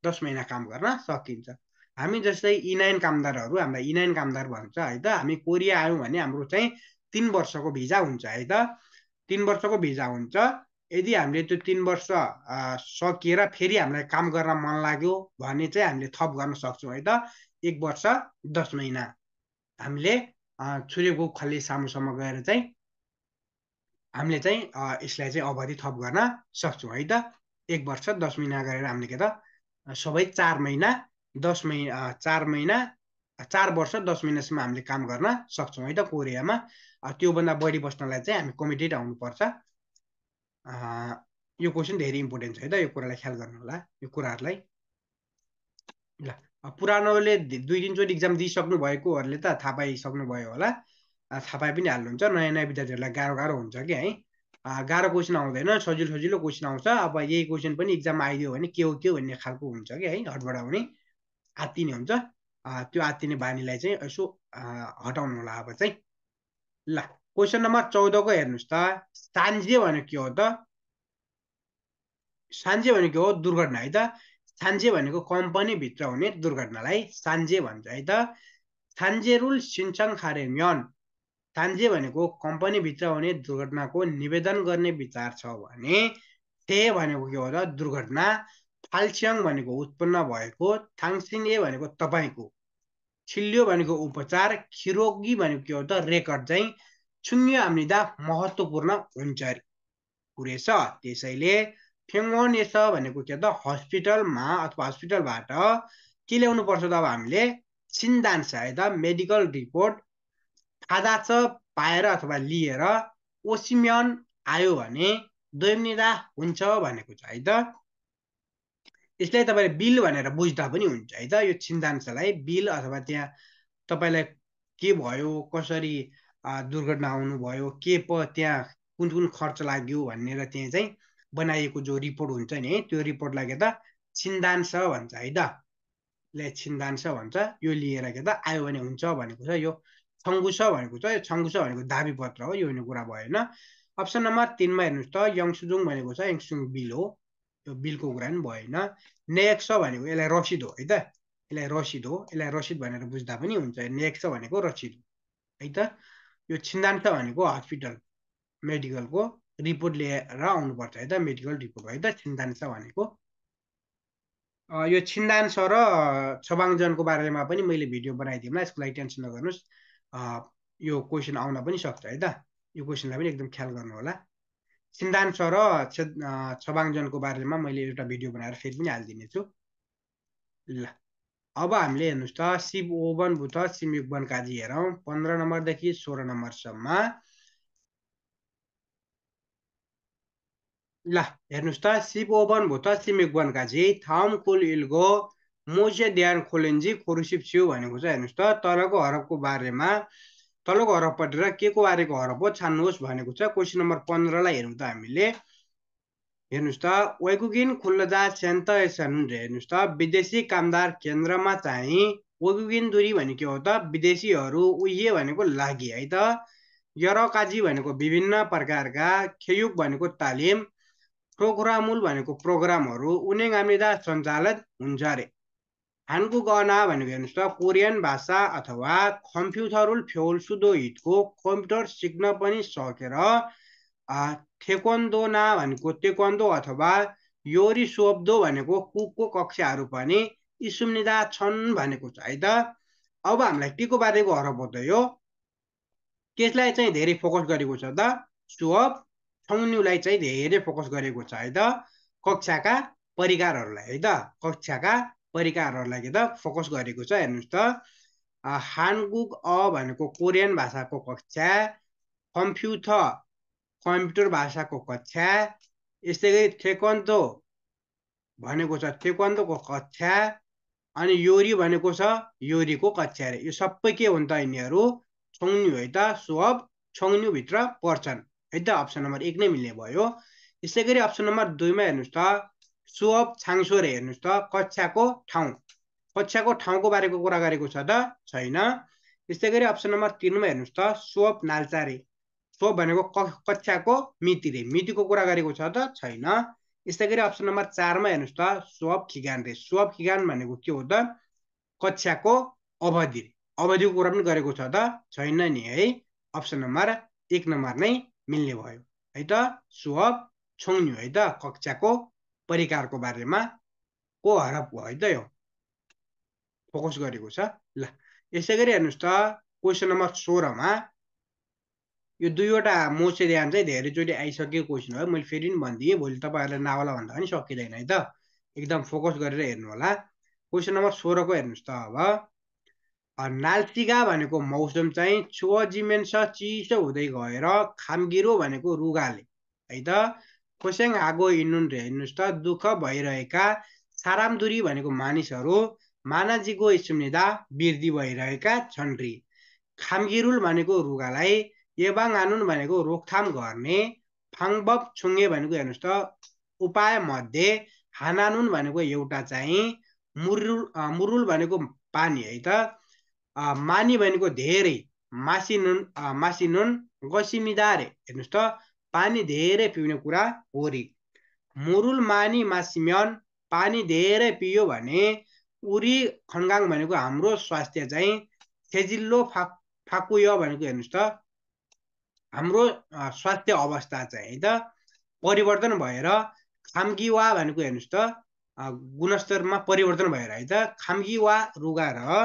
दस महिना काम गर्न सकिन्छ हामी जस्तै इनायन e कामदारहरू हामीलाई इनायन e कामदार भन्छ है त हामी कोरिया आयौँ भने हाम्रो चाहिँ तिन वर्षको भिजा हुन्छ है त तिन वर्षको भिजा हुन्छ यदि हामीले त्यो तिन वर्ष सकिएर फेरि हामीलाई काम गर्न मन लाग्यो भने चाहिँ हामीले थप गर्न सक्छौँ है त एक वर्ष दस महिना हामीले छुरेको खल्ली सामुसम्म गएर चाहिँ हामीले चाहिँ यसलाई चाहिँ अवधि थप गर्न सक्छौँ है त एक वर्ष दस महिना गरेर हामीले के त सबै चार महिना दस महिना चार महिना चार वर्ष दस महिनासम्म हामीले काम गर्न सक्छौँ है त कोरियामा त्योभन्दा बढी बस्नलाई चाहिँ हामी कमिटेड आउनुपर्छ यो क्वेसन धेरै इम्पोर्टेन्ट छ है त यो कुरालाई ख्याल गर्नु होला यो कुराहरूलाई ल पुरानोले दुई तिनचोटि इक्जाम दिइसक्नु भएकोहरूले त थाहा पाइसक्नु भयो होला थाहा पाइ पनि हाल्नुहुन्छ नयाँ नयाँ विद्यार्थीहरूलाई गाह्रो गाह्रो हुन्छ कि है गाह्रो क्वेसन आउँदैन सजिलो सजिलो क्वेसन आउँछ अब यही क्वेसन पनि इक्जाममा आइदियो भने के हो के हो भन्ने खालको हुन्छ कि है हटबाट आउने आत्तिने हुन्छ त्यो आत्तिने बानीलाई चाहिँ यसो हटाउनु होला अब चाहिँ ल क्वेसन नम्बर चौधको हेर्नुहोस् त सान्जे भनेको के हो त सान्जे भनेको हो दुर्घटना है त सान्जे भनेको कम्पनीभित्र हुने दुर्घटनालाई सान्जे भन्छ है त सान्जे रुल सिन्चङ म्यन सान्जे भनेको कम्पनीभित्र हुने दुर्घटनाको निवेदन गर्ने विचार छ भने ते भनेको के हो त दुर्घटना फाल्स्याङ भनेको उत्पन्न भएको थाङसिङे भनेको तपाईँको छिल्यो भनेको उपचार खिरोगी भनेको के हो त रेकर्ड चाहिँ छुङ्ग्यो हामीदा महत्त्वपूर्ण हुन्छ अरे कुरेछ त्यसैले यस भनेको के त हस्पिटलमा अथवा हस्पिटलबाट के ल्याउनु पर्छ त अब हामीले है त मेडिकल रिपोर्ट छ पाएर अथवा लिएर ओसिमियन आयो भने दैनिदा हुन्छ भनेको छ है त यसलाई तपाईँले बिल भनेर बुझ्दा पनि हुन्छ है त यो छिन्दान्सलाई बिल अथवा त्यहाँ तपाईँलाई के भयो कसरी दुर्घटना आउनुभयो के प त्यहाँ कुन कुन खर्च लाग्यो भनेर त्यहाँ चाहिँ बनाइएको जो रिपोर्ट हुन्छ नि त्यो रिपोर्टलाई के त छिन्दांश भन्छ है त ले छिन्दांश भन्छ यो लिएर के त आयो भने हुन्छ भनेको छ यो छङ्गुस भनेको छ यो छङ्गुस भनेको दाबी पत्र हो यो हुने कुरा भएन अप्सन नम्बर तिनमा हेर्नुहोस् त यङसुजुङ भनेको छ यङसुङ बिल हो यो बिलको कुरा पनि भएन नेक्स भनेको यसलाई रसिद हो है त यसलाई रसिद हो यसलाई रसिद भनेर बुझ्दा पनि हुन्छ नेक्स भनेको रसिद हो है त यो छिन्दान्त भनेको हस्पिटल मेडिकलको रिपोर्ट लिएर आउनुपर्छ है त मेडिकल रिपोर्ट है त छिन्दान्स भनेको यो छिन्दान्स र छबाङजनको बारेमा पनि मैले भिडियो बनाइदिउँला यसको लागि टेन्सन नगर्नुहोस् यो क्वेसन आउन पनि सक्छ है त यो क्वेसनलाई पनि एकदम ख्याल गर्नु होला छिन्दान्स र छबाङजनको बारेमा मैले एउटा भिडियो बनाएर फेरि पनि हालिदिनेछु ल अब हामीले हेर्नुहोस् त शिव ओभन भुत सिमयुग वनकाजी हेरौँ पन्ध्र नम्बरदेखि सोह्र नम्बरसम्म ला हेर्नुहोस् त सिप ओभन भो त सिमेक वनकाजी थाम कुल इल्गो मोजे ड्यान खोलेन्जी खोरुसिप सिउ भनेको छ हेर्नुहोस् त तलको हरपको बारेमा तलको र के को बारेको हरप हो छान्नुहोस् भनेको छ क्वेसन नम्बर पन्ध्रलाई हेरौँ त हामीले हेर्नुहोस् त वैगुगिन खुल्लजा सेन्त एसन हेर्नुहोस् त विदेशी कामदार केन्द्रमा चाहिँ वैगुगिन दुरी भनेको के हो त विदेशीहरू उहिए भनेको लागि है त यरकाजी भनेको विभिन्न प्रकारका खेयुक भनेको तालिम प्रोग्रामुल भनेको प्रोग्रामहरू उनी आम्दा सञ्चालित हुन्छ अरे हानको गना भनेको हेर्नुहोस् त कोरियन भाषा अथवा कम्प्युटरुल फ्योल हितको कम्प्युटर सिक्न पनि सकेर थेक्वन्दो ना भनेको तेक्वन्दो अथवा योरी सोब्दो भनेको कुकको कक्षाहरू पनि इसुम्निदा छन् भनेको छ है त अब हामीलाई टिको बारेको हरप हो त यो त्यसलाई चाहिँ धेरै फोकस गरेको छ त सुअप छौन्युलाई चाहिँ धेरै फोकस गरेको छ है त कक्षाका परिकारहरूलाई है त कक्षाका परिकारहरूलाई के त फोकस गरेको छ हेर्नुहोस् त हानगुक अ भनेको कोरियन भाषाको कक्षा कम्प्युथ कम्प्युटर भाषाको कक्षा यस्तै गरी थेक्वन्तो भनेको छ थेक्वन्तोको कक्षा अनि योरी भनेको छ योरीको कक्षा अरे यो सबै के हुन् त यिनीहरू छौन्यू है त अब छौन्यूभित्र पर्छन् है त अप्सन नम्बर एक नै मिल्ने भयो यसै गरी अप्सन नम्बर दुईमा हेर्नुहोस् त छाङसो रे हेर्नुहोस् त कक्षाको ठाउँ कक्षाको ठाउँको बारेको कुरा गरेको छ त छैन त्यस्तै गरी अप्सन नम्बर तिनमा हेर्नुहोस् त स्वप नालचारे सोप भनेको कक्षाको मिति रे मितिको कुरा गरेको छ त छैन यस्तै गरी अप्सन नम्बर चारमा हेर्नुहोस् त स्वप खिगान रे स्वप खिगान भनेको के हो त कक्षाको अवधि अवधिको कुरा पनि गरेको छ त छैन नि है अप्सन नम्बर एक नम्बर नै मिल्ने भयो है त सुहब छोङ्न्यु है त कक्षाको परिकारको बारेमा को हरप भयो है त यो फोकस गरेको छ ल यसै गरी हेर्नुहोस् त क्वेसन नम्बर सोह्रमा यो दुईवटा मोसे ध्यान चाहिँ धेरैचोटि आइसकेको क्वेसन हो मैले फेरि पनि भनिदिएँ भोलि तपाईँहरूलाई नावाला भन्दा पनि सकिँदैन है त एकदम फोकस गरेर हेर्नु होला क्वेसन नम्बर सोह्रको हेर्नुहोस् त अब नाल्चिका भनेको मौसम चाहिँ जिमेन्स चिसो हुँदै गएर खामगिरो भनेको रुगाले है त खोस्याङ आगो हिँड्नु हेर्नुहोस् त दुःख भइरहेका सारामदुरी भनेको मानिसहरू मानाजीको स्मृदा वृद्धि भइरहेका छन् रे खामगिरुल भनेको रुगालाई एबाङ आनुन भनेको रोकथाम गर्ने फाङबप छुङ्गे भनेको हेर्नुहोस् त उपाय मध्ये हानानुन भनेको एउटा चाहिँ मुरुल मुरुल भनेको पानी है त मानी भनेको धेरै मासिनुन मासिनुन गसिमिदारे हेर्नुहोस् त पानी धेरै पिउने कुरा हो रि मुरुल मानी मासिम्यन पानी धेरै पियो भने उरी खनगाङ भनेको हाम्रो स्वास्थ्य चाहिँ सेजिल्लो फा फाकुयो भनेको हेर्नुहोस् त हाम्रो स्वास्थ्य अवस्था चाहिँ त परिवर्तन भएर वा भनेको हेर्नुहोस् त गुणस्तरमा परिवर्तन भएर है त वा रुगा र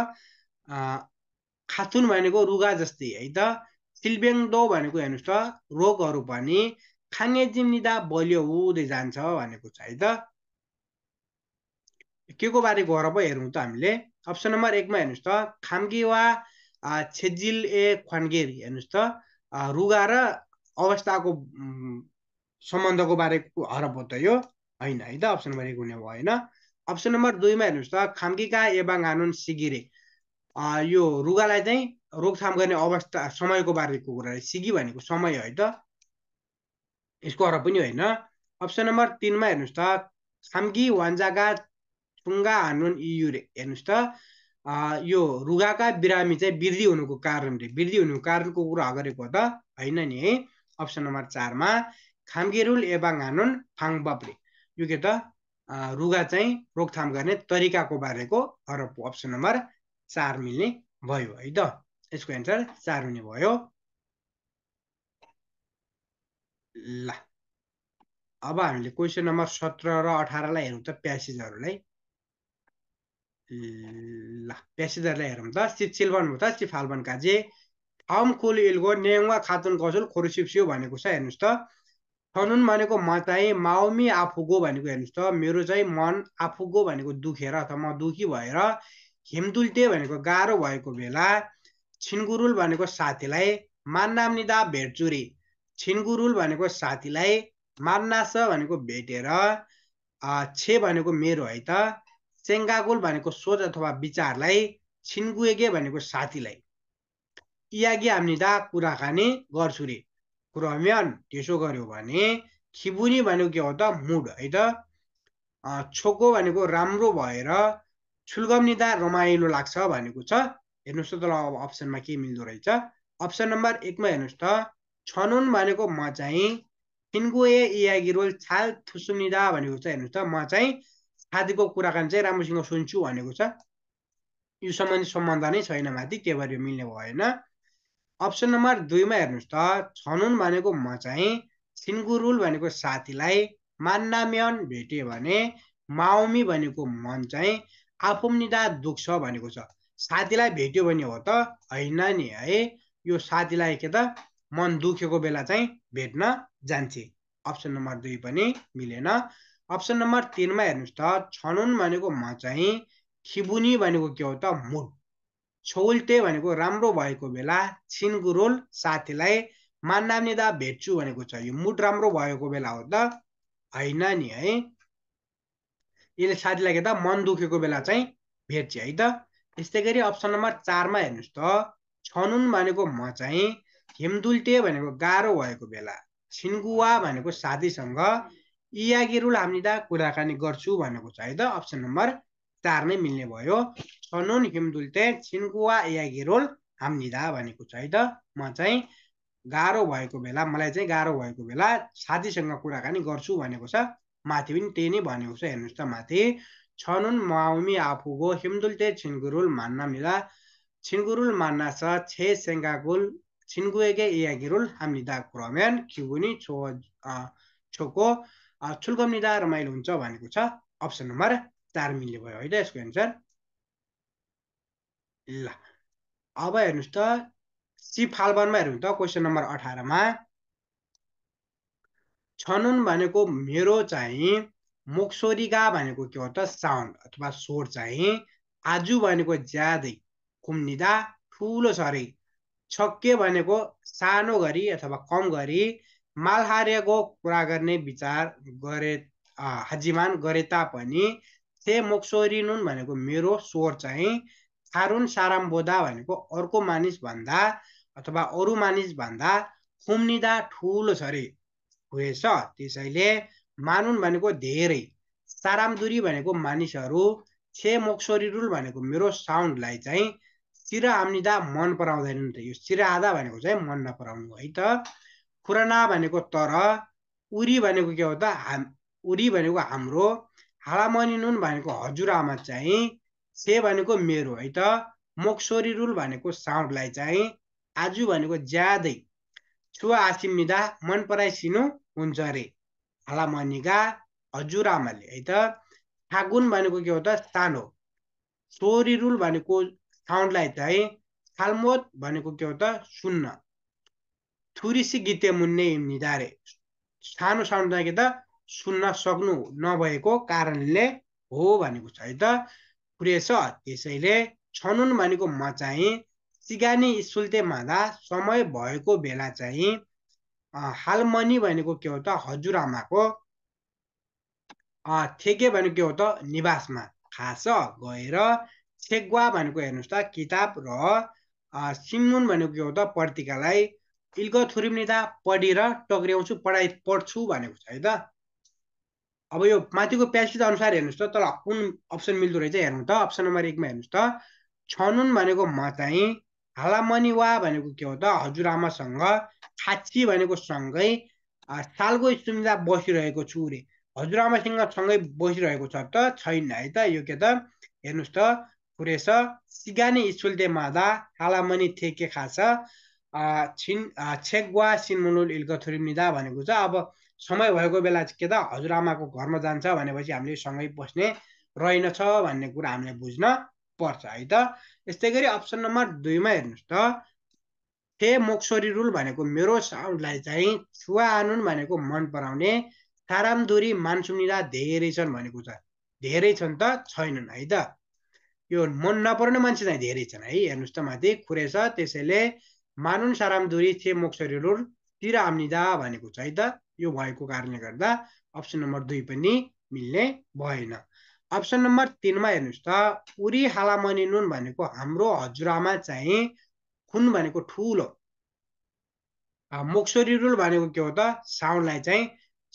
खातुन भनेको रुगा जस्तै है त सिल्बेङदो भनेको हेर्नुहोस् त रोगहरू पनि खाने जिम्निदा बलियो हुँदै जान्छ भनेको छ है त के को बारे गएर पो हेरौँ त हामीले अप्सन नम्बर एकमा हेर्नुहोस् त खाम्गे वा छेजिल ए खन्गेर हेर्नुहोस् त रुगा र अवस्थाको सम्बन्धको बारे हरप हो त यो होइन है त अप्सन नम्बर एक हुने भयो होइन अप्सन नम्बर दुईमा हेर्नुहोस् त खाम्गेका एबाङ आनुन सिगिरे यो रुगालाई चाहिँ रोकथाम गर्ने अवस्था समयको बारेको कुरा सिगी भनेको समय है त यसको अरू पनि होइन अप्सन नम्बर तिनमा हेर्नुहोस् त खाम्गी वान्जाका टुङ्गा हानुन इयु हेर्नुहोस् त यो रुगाका बिरामी चाहिँ वृद्धि हुनुको कारणले वृद्धि हुनुको कारणको कुरा गरेको त होइन नि है अप्सन नम्बर चारमा रुल एबाङ हानुन फाङ बप्रे यो के त रुगा चाहिँ रोकथाम गर्ने तरिकाको बारेको अरब अप्सन नम्बर चार मिल्ने भयो है त यसको एन्सर चार हुने भयो ल अब हामीले क्वेसन नम्बर सत्र र अठारलाई हेरौँ त प्यासेजहरूलाई ल प्यासेजहरूलाई हेरौँ त सिट सिल्भन त सिफाल्भन काजे थम कोल इल्गो नेङ्वा खातुन कसुल खोरिसिप्सियो भनेको छ हेर्नुहोस् त थनुन भनेको म चाहिँ माउमी आफुगो भनेको हेर्नुहोस् त मेरो चाहिँ मन आफुगो भनेको दुखेर अथवा म दुखी भएर हिमदुल्टे भनेको गाह्रो भएको बेला छिनगुरुल भनेको साथीलाई मान्नाम्निदा भेटचुरी छिनगुरुल भनेको साथीलाई मान्नास भनेको भेटेर छे भनेको मेरो है त सेङ्गागुल भनेको सोच अथवा विचारलाई छिनगुएगे भनेको साथीलाई इयागी हामीनिदा कुराकानी गर्छु रे क्रम्यन त्यसो गर्यो भने खिबुनी भनेको के हो त मुड है त छोको भनेको राम्रो भएर छुल्गमनिदा रमाइलो लाग्छ भनेको छ हेर्नुहोस् त तल अब अप्सनमा के मिल्दो रहेछ अप्सन नम्बर एकमा हेर्नुहोस् त छनुन भनेको म चाहिँ थिन्गुए इयागिरोल छाल थुसुमिदा भनेको छ हेर्नुहोस् त म चाहिँ छातीको कुराकानी चाहिँ राम्रोसँग सुन्छु भनेको छ यो सम्बन्धी सम्बन्ध नै छैन माथि के यो मिल्ने भएन अप्सन नम्बर दुईमा हेर्नुहोस् त छनुन भनेको म चाहिँ रुल भनेको साथीलाई मान्नाम्यन भेटेँ भने माउमी भनेको मन चाहिँ आफू पनि दा दुख्छ भनेको छ साथीलाई भेट्यो भने हो त होइन नि है यो साथीलाई के त मन दुखेको बेला चाहिँ भेट्न जान्छे अप्सन नम्बर दुई पनि मिलेन अप्सन नम्बर तिनमा हेर्नुहोस् त छनुन भनेको म चाहिँ खिबुनी भनेको के हो त मुड छौल्टे भनेको राम्रो भएको बेला छिनको रोल साथीलाई मान्नाम्निदा भेट्छु भनेको छ यो मुड राम्रो भएको बेला हो त होइन नि है यसले साथी के त मन दुखेको बेला चाहिँ भेट्छ है त त्यस्तै गरी अप्सन नम्बर चारमा हेर्नुहोस् त छनुन भनेको म चाहिँ हिमदुल्टे भनेको गाह्रो भएको बेला छिन्गुवा भनेको साथीसँग इयागिरुल हामीदा कुराकानी गर्छु भनेको छ है त अप्सन नम्बर चार नै मिल्ने भयो छनुन हिमदुल्टे छिन्गुवा इयागिरुल हाम्निदा भनेको छ है त म चाहिँ गाह्रो भएको बेला मलाई चाहिँ गाह्रो भएको बेला साथीसँग कुराकानी गर्छु भनेको छ माथि पनि त्यही नै भनेको छ हेर्नुहोस् त माथि छनुन माउमी आफुगो हिमदुल्टे छिनगुरुल मान्ना मिला छिनगुरुल मान्ना छ छे सेङ्गागुल छिनगुएगे यागिरुल हामीदा क्रमेन खिगुनी छो छोको छुल्कम्निदा रमाइलो हुन्छ भनेको छ अप्सन नम्बर चार मिल्ने भयो है त यसको एन्सर ल अब हेर्नुहोस् त सी फाल्बनमा हेर्नु त क्वेसन नम्बर अठारमा छनुन भनेको मेरो चाहिँ मोक्सोरिगा भनेको के हो त साउन्ड अथवा स्वर चाहिँ आज भनेको ज्यादै कुम्निदा ठुलो छरी छक्के भनेको सानो गरी अथवा कम गरी मालहार्यको कुरा गर्ने विचार गरे हजिमान गरे तापनि से नुन भनेको मेरो स्वर चाहिँ थारुन साराम्बोदा भनेको अर्को मानिस भन्दा अथवा अरू मानिस भन्दा खुम्निदा ठुलो छ अरे हुनेछ त्यसैले मानुन भनेको धेरै सारामदुरी भनेको मानिसहरू छे मोक्सोरी रुल भनेको मेरो साउन्डलाई चाहिँ सिरा आम्निदा मन पराउँदैन नि त यो सिरा आधा भनेको चाहिँ मन नपराउनु है त खुराना भनेको तर उरी भनेको के हो त हाम उरी भनेको हाम्रो हालामनिनुन नुन भनेको हजुरआमा चाहिँ से भनेको मेरो है त मोक्सोरी रुल भनेको साउन्डलाई चाहिँ आजु भनेको ज्यादै छु आसिमिदा मन पराइसिनु हुन्छ अरे मनिका हजुरआमाले है त फागुन भनेको के हो त स्थान हो रुल भनेको साउन्डलाई चाहिँ खालमोत भनेको के हो त सुन्न थुरिसी गीते मुन्ने निधारे सानो साउन्ड चाहिँ के त सुन्न सक्नु नभएको कारणले हो भनेको छ है त खुरेछ त्यसैले छनुन भनेको म चाहिँ सिगानी स्कुलते माँदा समय भएको बेला चाहिँ हालमनी भनेको के हो त हजुरआमाको ठेके भनेको के हो त निवासमा खास गएर छेगुवा भनेको हेर्नुहोस् त किताब र सिमुन भनेको के हो त पत्रिकालाई इल्गथुरिम्निँदा पढेर टक्र्याउँछु पढाइ पढ्छु भनेको छ है त अब यो माथिको प्यासिज अनुसार हेर्नुहोस् त तर कुन अप्सन मिल्दो रहेछ हेर्नु त अप्सन नम्बर एकमा हेर्नुहोस् त छनुन भनेको म चाहिँ हालामनी वा भनेको के हो त हजुरआमासँग खाची भनेको सँगै सालको सुविधा बसिरहेको छु रे हजुरआमासँग सँगै बसिरहेको छ त छैन है त यो के त हेर्नुहोस् त फुरेस सिगाने स्कुलते मादा हालामनी थेके खास छिन छेक्वा सिनमुलुल इल्कथुरी निदा भनेको छ अब समय भएको बेला के त हजुरआमाको घरमा जान्छ भनेपछि हामीले सँगै बस्ने रहेनछ भन्ने कुरा हामीले बुझ्न पर्छ है त यस्तै गरी अप्सन नम्बर दुईमा हेर्नुहोस् त थे मोक्सोरी रुल भनेको मेरो साउन्डलाई चाहिँ छुवा आनुन भनेको मन पराउने थारामदुरी मानसुनिला धेरै छन् भनेको छ धेरै छन् त छैनन् है त यो मन नपराउने मान्छे चाहिँ धेरै छन् है हेर्नुहोस् त माथि खुरेछ त्यसैले मानुन सारामदुरी थे मोक्सोरी रुल तिर आम्निदा भनेको छ है त यो भएको कारणले गर्दा अप्सन नम्बर दुई पनि मिल्ने भएन अप्सन नम्बर तिनमा हेर्नुहोस् त उरी हालामणि नुन भनेको हाम्रो हजुरआमा चाहिँ खुन भनेको ठुलो मोक्सोरी रुल भनेको के हो त साउन्डलाई चाहिँ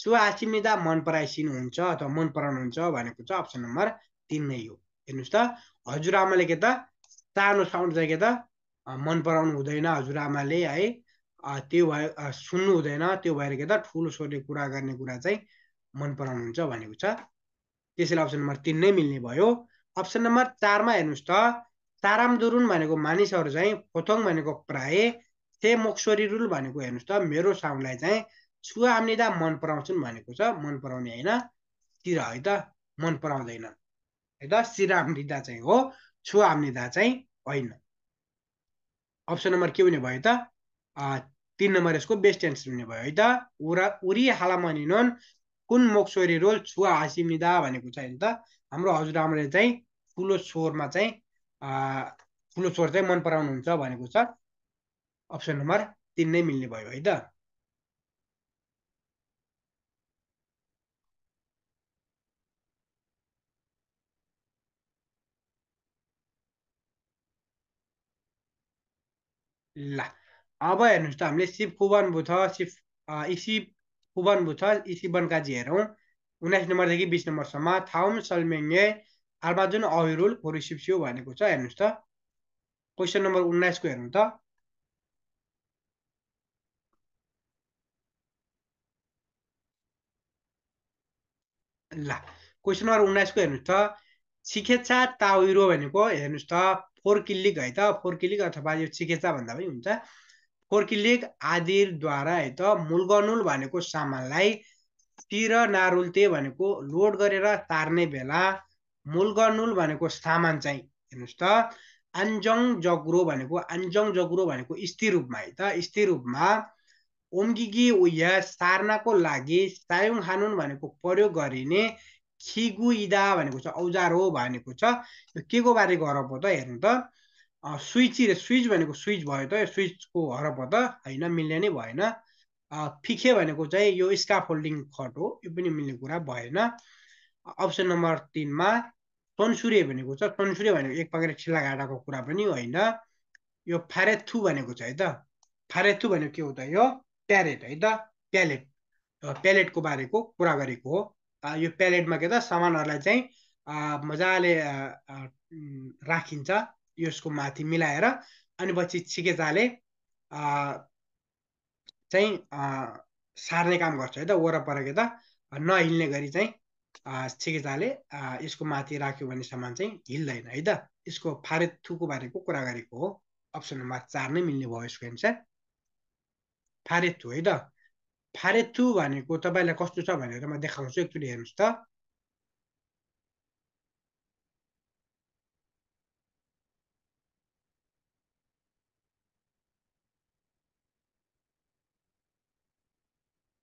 सुहासिमिदा मन हुन्छ अथवा मन हुन्छ भनेको चाहिँ अप्सन नम्बर तिन नै हो हेर्नुहोस् त हजुरआमाले के त सानो साउन्ड चाहिँ के त मन पराउनु हुँदैन हजुरआमाले है त्यो भए सुन्नु हुँदैन त्यो भएर के त ठुलो स्वरले कुरा गर्ने कुरा चाहिँ मन पराउनुहुन्छ भनेको छ त्यसैले अप्सन नम्बर तिन नै मिल्ने भयो अप्सन नम्बर चारमा हेर्नुहोस् त तारामदुरुन भनेको मानिसहरू चाहिँ फोथोङ भनेको प्राय थे मोक्सोरी रुल भनेको हेर्नुहोस् त मेरो साउन्डलाई चाहिँ छुवा आम्निदा मन पराउँछन् भनेको छ मन पराउने होइन तिर है त मन पराउँदैन है त सिराम्निदा चाहिँ हो छुवा आम्निदा चाहिँ होइन अप्सन नम्बर के हुने भयो त तिन नम्बर यसको बेस्ट एन्सर हुने भयो है त उरा उरी हालामनिनोन कुन मोक्सोरी रोल छुवा हाँसी मिदा भनेको छ नि त हाम्रो हजुरआमाले चाहिँ ठुलो स्वरमा चाहिँ ठुलो स्वर चाहिँ मन पराउनुहुन्छ भनेको छ अप्सन नम्बर तिन नै मिल्ने भयो है त ल अब हेर्नुहोस् त हामीले शिव कुवान बुथ शिव शिव उबन बुथल इसिबन काजी हेरौँ उन्नाइस नम्बरदेखि बिस नम्बरसम्म थाउम सलमेङ्गे आल्बाजुन अहिरुल फोरिसिप्सियो भनेको छ हेर्नुहोस् त क्वेसन नम्बर उन्नाइसको हेरौँ त ल क्वेसन नम्बर उन्नाइसको हेर्नुहोस् त चिखेचा ताउरो भनेको हेर्नुहोस् त फोर किल्लिक है त फोर किल्लिक अथवा यो चिखेचा भन्दा पनि हुन्छ पोर्किलेक आदिद्वारा है त मुलगनुल भनेको सामानलाई तिर नारुल्ते भनेको लोड गरेर तार्ने बेला मुलगनुल भनेको सामान चाहिँ हेर्नुहोस् त आन्जङ जग्रो भनेको आन्जङ जग्रो भनेको स्थिर रूपमा है त स्थिर रूपमा ओम्गिगी उया सार्नको लागि सायुङ हानुन भनेको प्रयोग गरिने खिगुइदा भनेको छ औजार हो भनेको छ यो के को बारे गरौँ त हेर्नु त स्विची र स्विच भनेको स्विच भयो त स्विचको हरप हो त होइन मिल्ने नै भएन फिखे भनेको चाहिँ यो स्काफ होल्डिङ खट हो यो पनि मिल्ने कुरा भएन अप्सन नम्बर तिनमा तनसुरे भनेको छ तनसुरे भनेको एक प्रकार घाटाको कुरा पनि होइन यो फारेथु भनेको छ है त फारेथु भनेको के हो त यो प्यारेट है त प्यालेट प्यालेटको बारेको कुरा गरेको हो यो प्यालेटमा के त सामानहरूलाई चाहिँ मजाले राखिन्छ यसको माथि मिलाएर अनि पछि छिकेचाले चाहिँ सार्ने काम गर्छ है त वरपर के त नहिल्ने गरी चाहिँ छिकेजाले यसको माथि राख्यो भने सामान चाहिँ हिल्दैन है त यसको फारे थुको बारेको कुरा गरेको हो अप्सन नम्बर चार नै मिल्ने भयो यसको एन्सर फारेथु है त फारेथु भनेको तपाईँलाई कस्तो छ भनेर म देखाउँछु एकचोटि हेर्नुहोस् त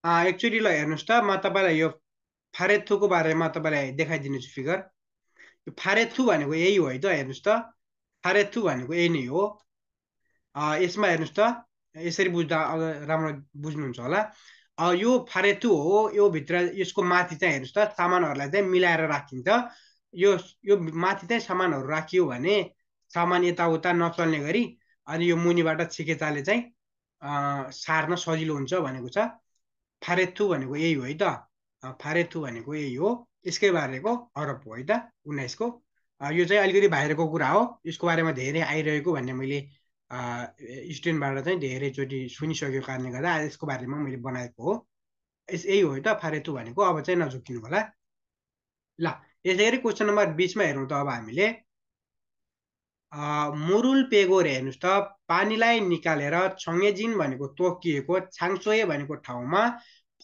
एक्चुली ल हेर्नुहोस् त म तपाईँलाई यो फारेथुको बारेमा तपाईँलाई छु फिगर यो फारेथु भनेको यही हो है त हेर्नुहोस् त फारेथु भनेको यही नै हो यसमा हेर्नुहोस् त यसरी बुझ्दा अब राम्रो बुझ्नुहुन्छ होला यो फारेथु हो यो भित्र यसको माथि चाहिँ हेर्नुहोस् त सामानहरूलाई चाहिँ मिलाएर राखिन्छ यो यो माथि चाहिँ सामानहरू राखियो भने सामान यताउता नचल्ने गरी अनि यो मुनिबाट छिकेचाले चाहिँ सार्न सजिलो हुन्छ भनेको छ फारेथु भनेको यही हो है त फारेथु भनेको यही हो यसकै बारेको अरब हो है त उन्नाइसको यो चाहिँ अलिकति बाहिरको कुरा हो यसको बारेमा धेरै आइरहेको भन्ने मैले स्टुडेन्टबाट चाहिँ धेरैचोटि सुनिसकेको कारणले गर्दा यसको बारेमा मैले बनाएको हो यस यही हो है त फारेथु भनेको अब चाहिँ नझुक्किनु होला ल यसै गरी क्वेसन नम्बर बिसमा हेरौँ त अब हामीले मुरुल पेगोर हेर्नुहोस् त पानीलाई निकालेर छङ्गेजिन भनेको तोकिएको छाङसोए भनेको ठाउँमा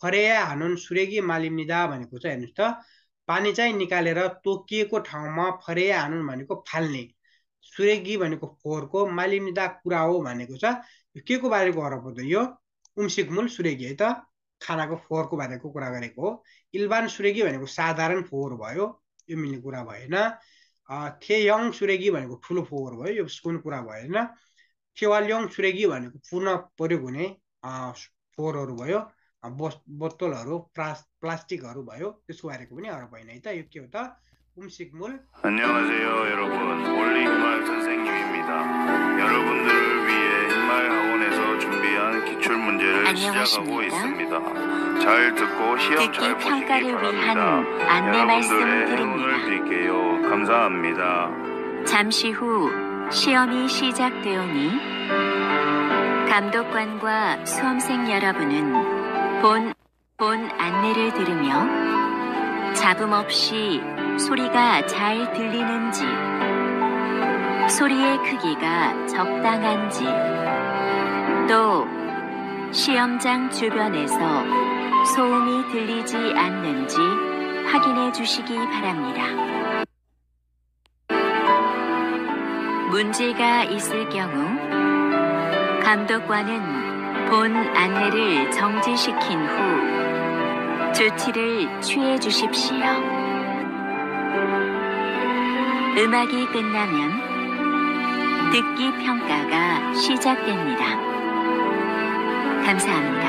फरेया हानुन सुरेगी मालिमिदा भनेको छ हेर्नुहोस् त पानी चाहिँ निकालेर तोकिएको ठाउँमा फरेया हानुन भनेको फाल्ने सुरेगी भनेको फोहोरको मालिमिदा कुरा हो भनेको छ यो के को बारेको गर्नु पर्दा यो उम्सिकमुल सुरेगी है त खानाको फोहोरको बारेको कुरा गरेको हो इल्बान सुरेगी भनेको साधारण फोहोर भयो यो मिल्ने कुरा भएन थेयङ सुरेगी भनेको ठुलो फोहोर भयो यो सुन कुरा भयो होइन थेवाल्यङ सुरेगी भनेको पुनः प्रयोग हुने फोहोरहरू भयो बो बोतलहरू प्लास् प्लास्टिकहरू भयो त्यसको बारेको पनि अरू भएन है त यो के हो त 음식물 मूल 기출 문제를 시작하고 있습니다. 잘 듣고 시험 잘 보시기 바랍니다. 여러분들의 행운을 빌게요. 감사합니다. 잠시 후 시험이 시작되오니 감독관과 수험생 여러분은 본, 본 안내를 들으며 잡음 없이 소리가 잘 들리는지 소리의 크기가 적당한지 또 시험장 주변에서 소음이 들리지 않는지 확인해 주시기 바랍니다. 문제가 있을 경우 감독관은 본 안내를 정지시킨 후 조치를 취해 주십시오. 음악이 끝나면 듣기 평가가 시작됩니다. 감사합니다.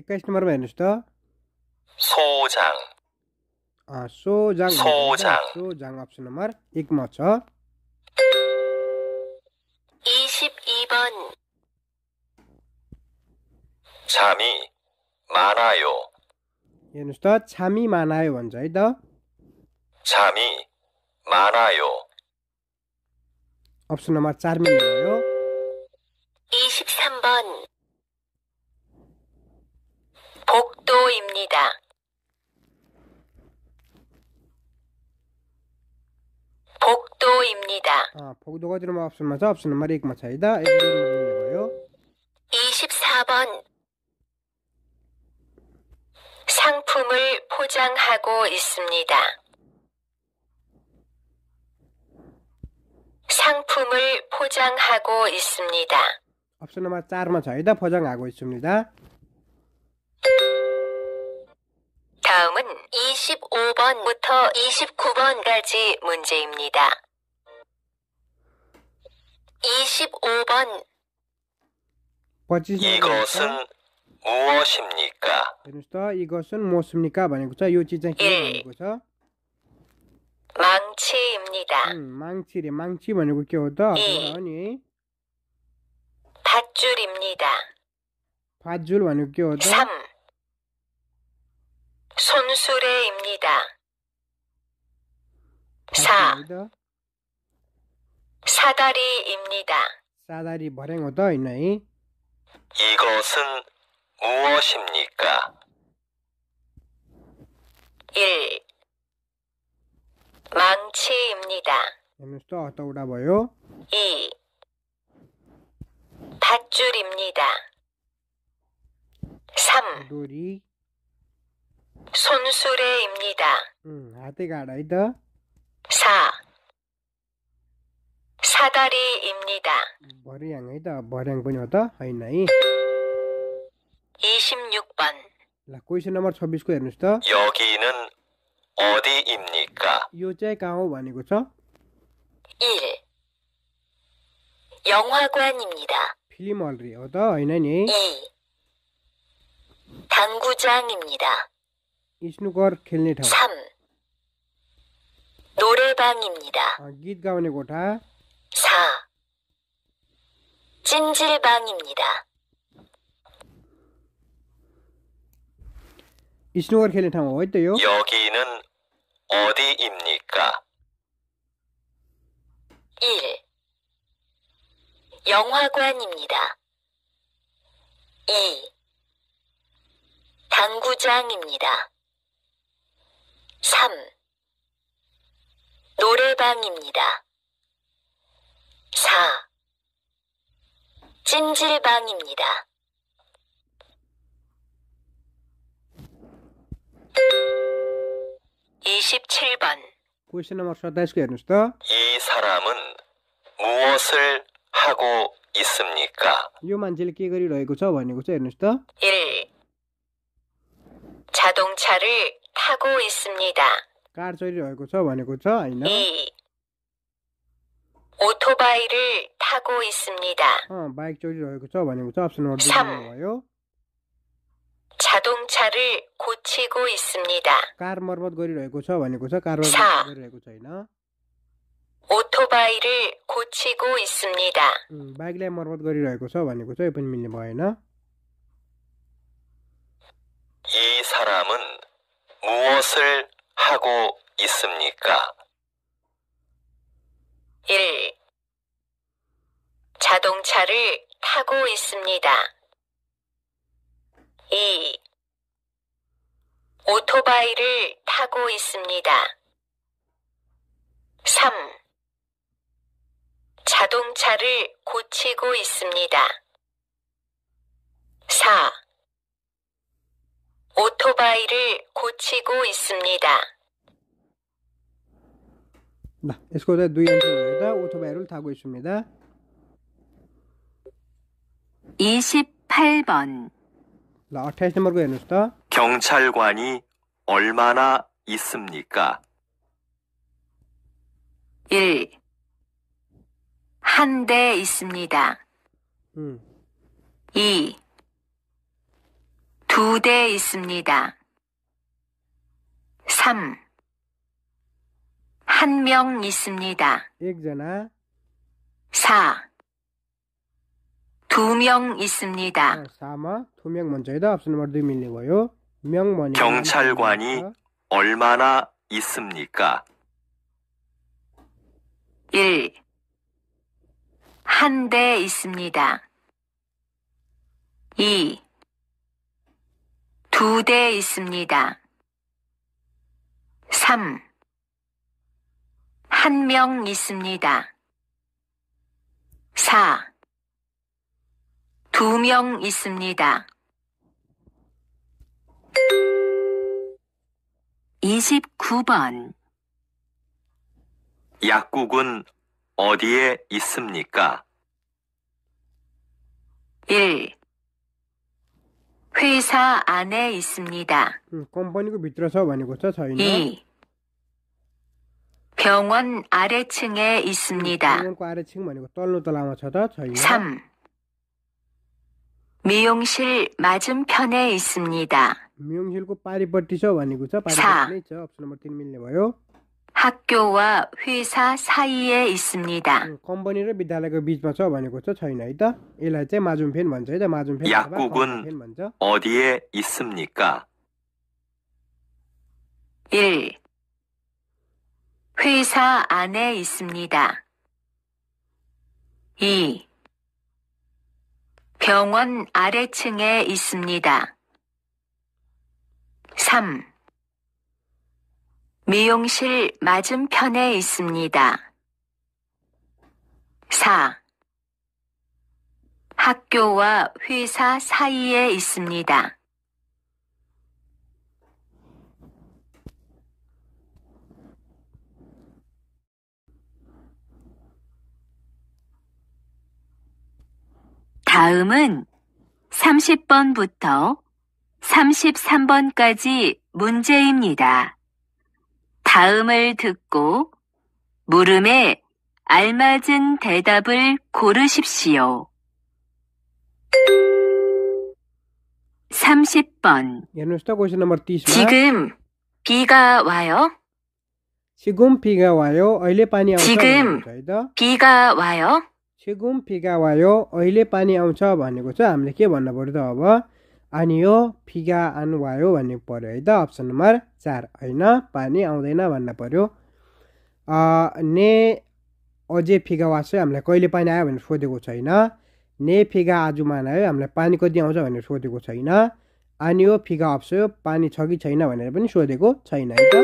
इक्कीस नंबर में है ना 소장 아, 소장 소장 소장 ऑप्शन नंबर 1मा छ 22번 3이 많아요. हेर्नुहोस् त छामी मानायो भन्छ है त 3이 많아요. अप्सन नम्बर चारमा भयो 23번 복도입니다. 복도입니다. 아, 복도가 지금 없으면서 없으는 말이 마차이다. 이거요. 24번 상품을 포장하고 있습니다. 상품을 포장하고 있습니다. 없으는 말 짜르마 저이다 포장하고 있습니다. 다음은 25번부터 29번까지 문제입니다. 25번 이것은 무엇입니까? 이것은 무엇입니까? 만약에 요 지장 기억서 망치입니다. 음, 망치래 망치 만약에 기 아니 밧줄입니다. 밧줄 만약에 기 손수레입니다. 4. 사다리입니다. 사다리 발행 어떠 있나이? 이것은 무엇입니까? 1. 망치입니다. 또 어떠 오라봐요? 2. 밧줄입니다. 3. 돌이 손수레입니다. 음, 아디가 라이더. 사. 사다리입니다. 머리양이다. 머리양군이다. 하이나이. 26번. 라 क ् व े श 26को ह े 여기는 어디입니까? यो चाहिँ क 1. 영화관입니다. 필름홀이 हो त हैन 2. 당구장입니다. स्नुकर खेल्ने ठाउँ 노래방입니다. 아, गीत गाउने कोठा 4. 찜질방입니다. 이् न ु क र खेल्ने ठाउँ हो है त यो 여기는 어디입니까? 1. 영화관입니다. 2. 당구장입니다. 3. 노래방입니다. 4. 찜질방입니다. 이십번이 사람은 무엇을 하고 있습니까? 1. 자동차를 타고 있습니다. car 알고서 भने고죠 होइन 이 오토바이를 타고 있습니다. अँ बाइक चलिरहेको छ भनेको छ अप्सन नम्बर दुई 삼. भयो 자동차를 고치고 있습니다. कार मर्मत गरिरहेको छ भनेको छ कार मर्मत 사. गरिरहेको छैन 오토바이를 고치고 있습니다. उम्, बाइकलाई मर्मत गरिरहेको छ भनेको छ यो पनि मिल्ने भएन 이 사람은 무엇을 하고 있습니까? 1. 자동차를 타고 있습니다. 2. 오토바이를 타고 있습니다. 3. 자동차를 고치고 있습니다. 4. 오토바이를 고치고 있습니다. 네, escuta due e 오토바이를 타고 있습니다. 28번 La 28 n u m e r 경찰관이 얼마나 있습니까? 1. 한대 있습니다. 음. 2. 두대 있습니다. 3. 한 명 있습니다. 4. 두 명 있습니다. 사마 아, 두명 먼저이다. 앞서 넘버 두 밀린 거요. 명 먼저. 경찰관이 얼마나 있습니까? 1. 한 대 있습니다. 2. 두대 있습니다. 3. 한 명 있습니다. 4. 두 명 있습니다. 29번 약국은 어디에 있습니까? 1. 회사 안에 있습니다. 컴퍼니고 음, 밑으서 아니고서 저희는 예. 병원 아래층에 있습니다. 음, 병원 아래층 아니고 떨로 떨아마쳐다 저희는 3. 미용실 맞은편에 있습니다. 미용실고 파리버티셔 아니고서 파리버티셔 없으면 못 뭐 밀려요. 학교와 회사 사이에 있습니다. Company र विद्यालयको बिचमा छ भनेको चाहिँ छैन है त यसलाई चाहिँ माजुमफेन भन्छ है त माजुमफेन अथवा याकुब은- कम्फेन भन्छ 어디에 있습니까? 1. 회사 안에 있습니다. 2. 병원 아래층에 있습니다. 3. 미용실 맞은편에 있습니다. 4. 학교와 회사 사이에 있습니다. '다음은 30번부터 33번까지 문제입니다. 다음을 듣고 물음에 알맞은 대답을 고르십시오. 30번. 지금 비가 와요? 지금 비가 와요. 지금 비가 와요? 지금 비가 와요. 어일레 파니 아웃. भनेको छ हामीले के अनि यो फिगा आनुवायो भन्ने पऱ्यो है त अप्सन नम्बर चार होइन पानी आउँदैन भन्नु पऱ्यो ने अझै फिगा वासो हामीलाई कहिले पानी आयो भनेर सोधेको छैन ने फिगा आज आयो हामीलाई पानी कति आउँछ भनेर सोधेको छैन अनि यो फिगा अप्सो पानी छ कि छैन भनेर पनि सोधेको छैन है त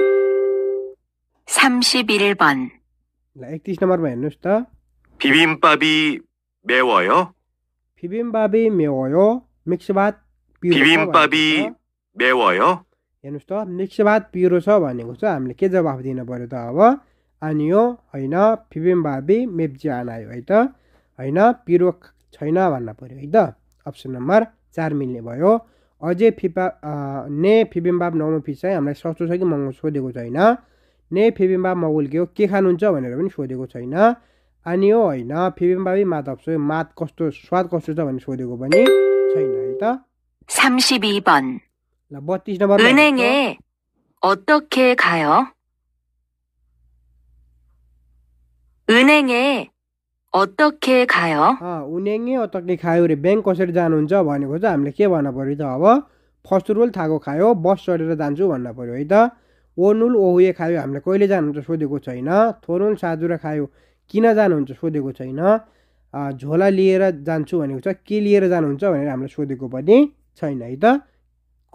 एकतिस नम्बरमा हेर्नुहोस् त फिबिम मेवायो मेवयो मेवायो मिक्स भात बिबिम्पाबी बेवयो हेर्नुहोस् त मिक्स भात पिरो छ भनेको छ हामीले के जवाफ दिनु पऱ्यो त अब आनियो होइन फिबिम्बाबी मेप्जी आनायो है त होइन पिरो छैन भन्न पऱ्यो है त अप्सन नम्बर चार मिल्ने भयो अझै फिपा ने फिबिम्बाब नौ फिस चाहिँ हामीलाई सस्तो छ कि महँगो सोधेको छैन ने फिबिम्बाब मगुल के हो के खानुहुन्छ भनेर पनि सोधेको छैन अनि यो होइन फिबिम्बाबी मात अप्सो मात कस्तो स्वाद कस्तो छ भनेर सोधेको पनि छैन है त 32번 은행에 어떻게 가요? 은행에 어떻게 가요? 은행에 어떻게 가요? 우리 ब्याङ्क कसरी जानुहुन्छ भनेको चाहिँ हामीले के भन्नु पर्यो त अब फर्स्ट रुल थाको खायो बस चढेर जान्छु भन्नु पर्यो है त ओनुल ओहुए खायो हामीले कहिले जानुहुन्छ सोधेको छैन थोरुल साजुरा खायो किन जानुहुन्छ सोधेको छैन झोला लिएर जान्छु भनेको छ के लिएर जानुहुन्छ भनेर हामीले सोधेको पनि छैन है त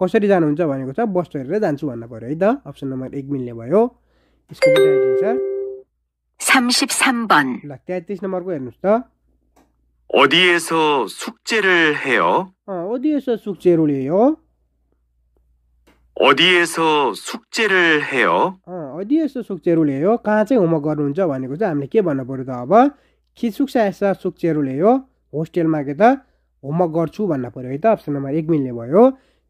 कसरी जानुहुन्छ भनेको छ बस चढेर जान्छु भन्नु पऱ्यो है त अप्सन नम्बर एक मिल्ने भयो यसको एन्सर ल तेत्तिस नम्बरको हेर्नुहोस् त 어디에서 숙제를 해요? 어디에서 숙제를 어디에서 숙제를 해요? 어디에서 숙제를 कहाँ चाहिँ होमवर्क गर्नुहुन्छ भनेको चाहिँ हामीले के भन्नु पर्यो त अब कि 숙제를 होस्टेलमा के त होमवर्क गर्छु भन्नु पऱ्यो है त अप्सन नम्बर एक मिल्ने भयो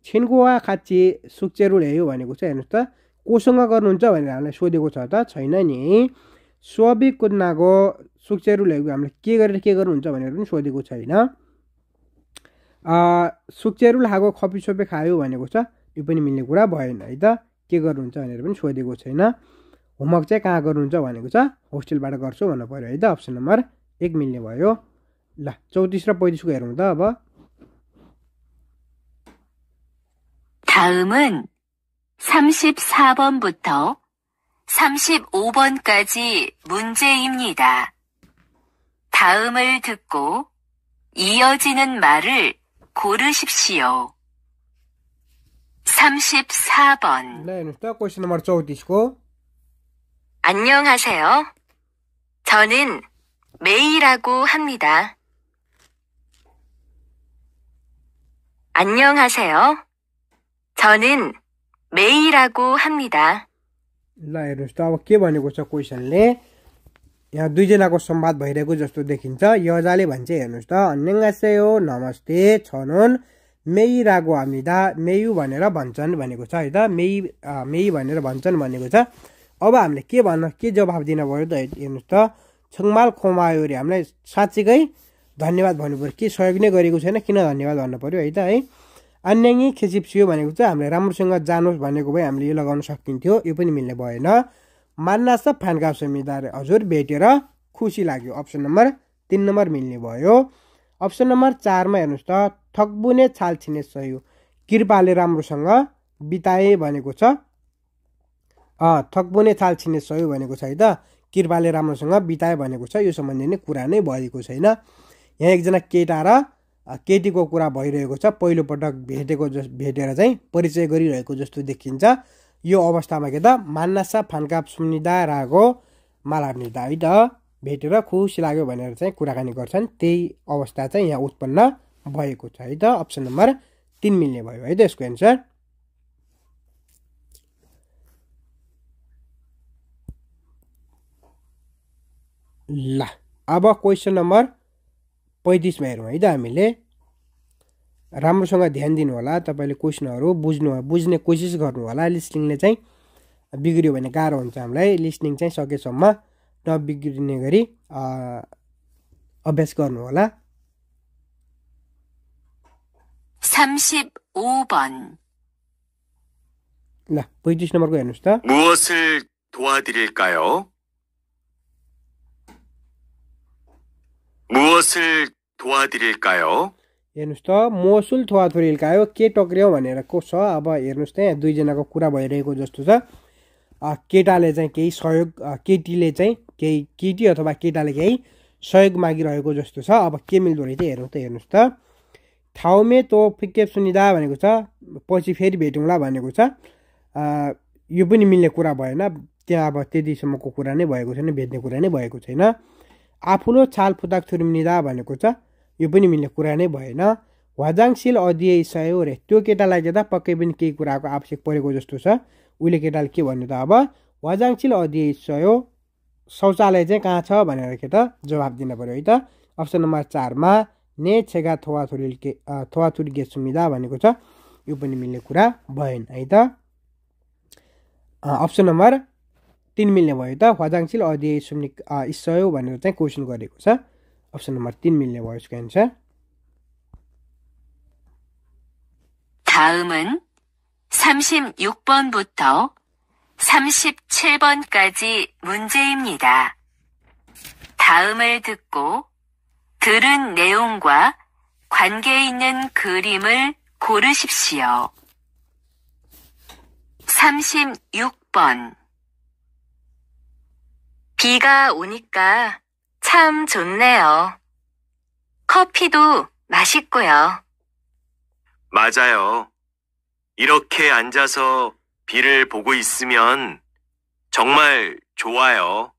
छेनकुवा खाची सुक्चेरुल ल्यायो भनेको छ हेर्नुहोस् त कोसँग गर्नुहुन्छ भनेर हामीलाई सोधेको छ त छैन नि स्वाभिक कुद्नाको सुक्चेरुल ल्याएको हामीले के गरेर के गर्नुहुन्छ भनेर पनि सोधेको छैन सुक्चेरुल खाएको खपी सोपी खायो भनेको छ यो पनि मिल्ने कुरा भएन है त के गर्नुहुन्छ भनेर पनि सोधेको छैन होमवर्क चाहिँ कहाँ गर्नुहुन्छ भनेको छ होस्टेलबाट गर्छु भन्नु पऱ्यो है त अप्सन नम्बर एक मिल्ने भयो ला चौ तीसरा पॉइंट छुगा हेरौँ त अब 다음은 34번부터 35번까지 문제입니다. 다음을 듣고 이어지는 말을 고르십시오. 34번. 네, 일단 question number 34. 안녕하세요. 저는 메이라고 합니다. 안녕하세요. 저는 메이라고 합니다. ल हेर्नुहोस् त अब के भनेको छ क्वेसनले यहाँ दुईजनाको संवाद भइरहेको जस्तो देखिन्छ यजाले भन्छ हेर्नुहोस् त अन्यङ्गासे हो नमस्ते छनोन मेई रागो हामिदा मेयु भनेर भन्छन् भनेको छ है त मेई मेई भनेर भन्छन् भनेको छ अब हामीले के भन्न के जवाफ दिनु पऱ्यो त हेर्नुहोस् त छुङमाल खोमायो अरे हामीलाई साँच्चीकै धन्यवाद भन्नु पऱ्यो के सहयोग नै गरेको छैन किन धन्यवाद भन्नु पऱ्यो है त है अन्याङ्गी खेचिप्सियो भनेको चाहिँ हामीले राम्रोसँग जानुहोस् भनेको भए हामीले यो लगाउन सकिन्थ्यो यो पनि मिल्ने भएन मान्ना छ फान्का समिदार हजुर भेटेर खुसी लाग्यो अप्सन नम्बर तिन नम्बर मिल्ने भयो अप्सन नम्बर चारमा हेर्नुहोस् त थकबुने छाल छिने सहयोग कृपाले राम्रोसँग बिताए भनेको छ थकबुने छाल छिने सहयोग भनेको छ है त कृपाले राम्रोसँग बिताए भनेको छ यो सम्बन्धी नै कुरा नै भएको छैन यहाँ एकजना केटा र केटीको कुरा भइरहेको छ पहिलोपटक भेटेको जस भेटेर चाहिँ परिचय गरिरहेको जस्तो देखिन्छ यो अवस्थामा के त मान्नासा फान्काप सुनिदा रागो मालानिदा है त भेटेर खुसी लाग्यो भनेर चाहिँ कुराकानी गर्छन् त्यही अवस्था चाहिँ यहाँ उत्पन्न भएको छ है त अप्सन नम्बर तिन मिल्ने भयो है त यसको एन्सर ल अब क्वेसन नम्बर पैँतिसमा हेरौँ है त हामीले राम्रोसँग ध्यान दिनु होला तपाईँले क्वेसनहरू बुझ्नु बुझ्ने कोसिस गर्नु होला लिस्निङले चाहिँ बिग्रियो भने गाह्रो हुन्छ हामीलाई लिस्निङ चाहिँ सकेसम्म नबिग्रिने गरी अभ्यास गर्नु होला ल पैँतिस नम्बरको हेर्नुहोस् त 무엇을 도와드릴까요? 무엇을 도와드릴까요? हेर्नुहोस् त मोसुल थोवाथोरिल्का आयो के टक्रियो भनेर को छ अब हेर्नुहोस् त यहाँ दुईजनाको कुरा भइरहेको जस्तो छ केटाले चाहिँ केही सहयोग केटीले चाहिँ केही केटी अथवा केटाले केही सहयोग मागिरहेको जस्तो छ अब के मिल्दो रहेछ हेरौँ त हेर्नुहोस् त ठाउँमे तो फिके सुनिदा भनेको छ पछि फेरि भेटौँला भनेको छ यो पनि मिल्ने कुरा भएन त्यहाँ अब त्यतिसम्मको कुरा नै भएको छैन भेट्ने कुरा नै भएको छैन आफूलो छाल फुताक थुर्मिदा भनेको छ यो पनि मिल्ने कुरा नै भएन वाजाङशील अध्यय सय हो रे त्यो केटालाई जाँदा पक्कै पनि केही कुराको आवश्यक परेको जस्तो छ उसले केटाले के भन्यो त अब वाजाङशील अध्यय सय शौचालय चाहिँ कहाँ छ भनेर के त जवाब दिनु पऱ्यो है त अप्सन नम्बर चारमा ने छेगा थोवाथुरी के थोवाथुरी गे सुविधा भनेको छ यो पनि मिल्ने कुरा भएन है त अप्सन नम्बर तिन मिल्ने भयो त वाजाङशील अध्यय सुन्ने इसयो भनेर चाहिँ क्वेसन गरेको छ ऑप्शन नंबर तीन मिलने वाला इसका आंसर 다음은 36번부터 37번까지 문제입니다. 다음을 듣고 들은 내용과 관계 있는 그림을 고르십시오. 36번 비가 오니까 참 좋네요. 커피도 맛있고요. 맞아요. 이렇게 앉아서 비를 보고 있으면 정말 좋아요.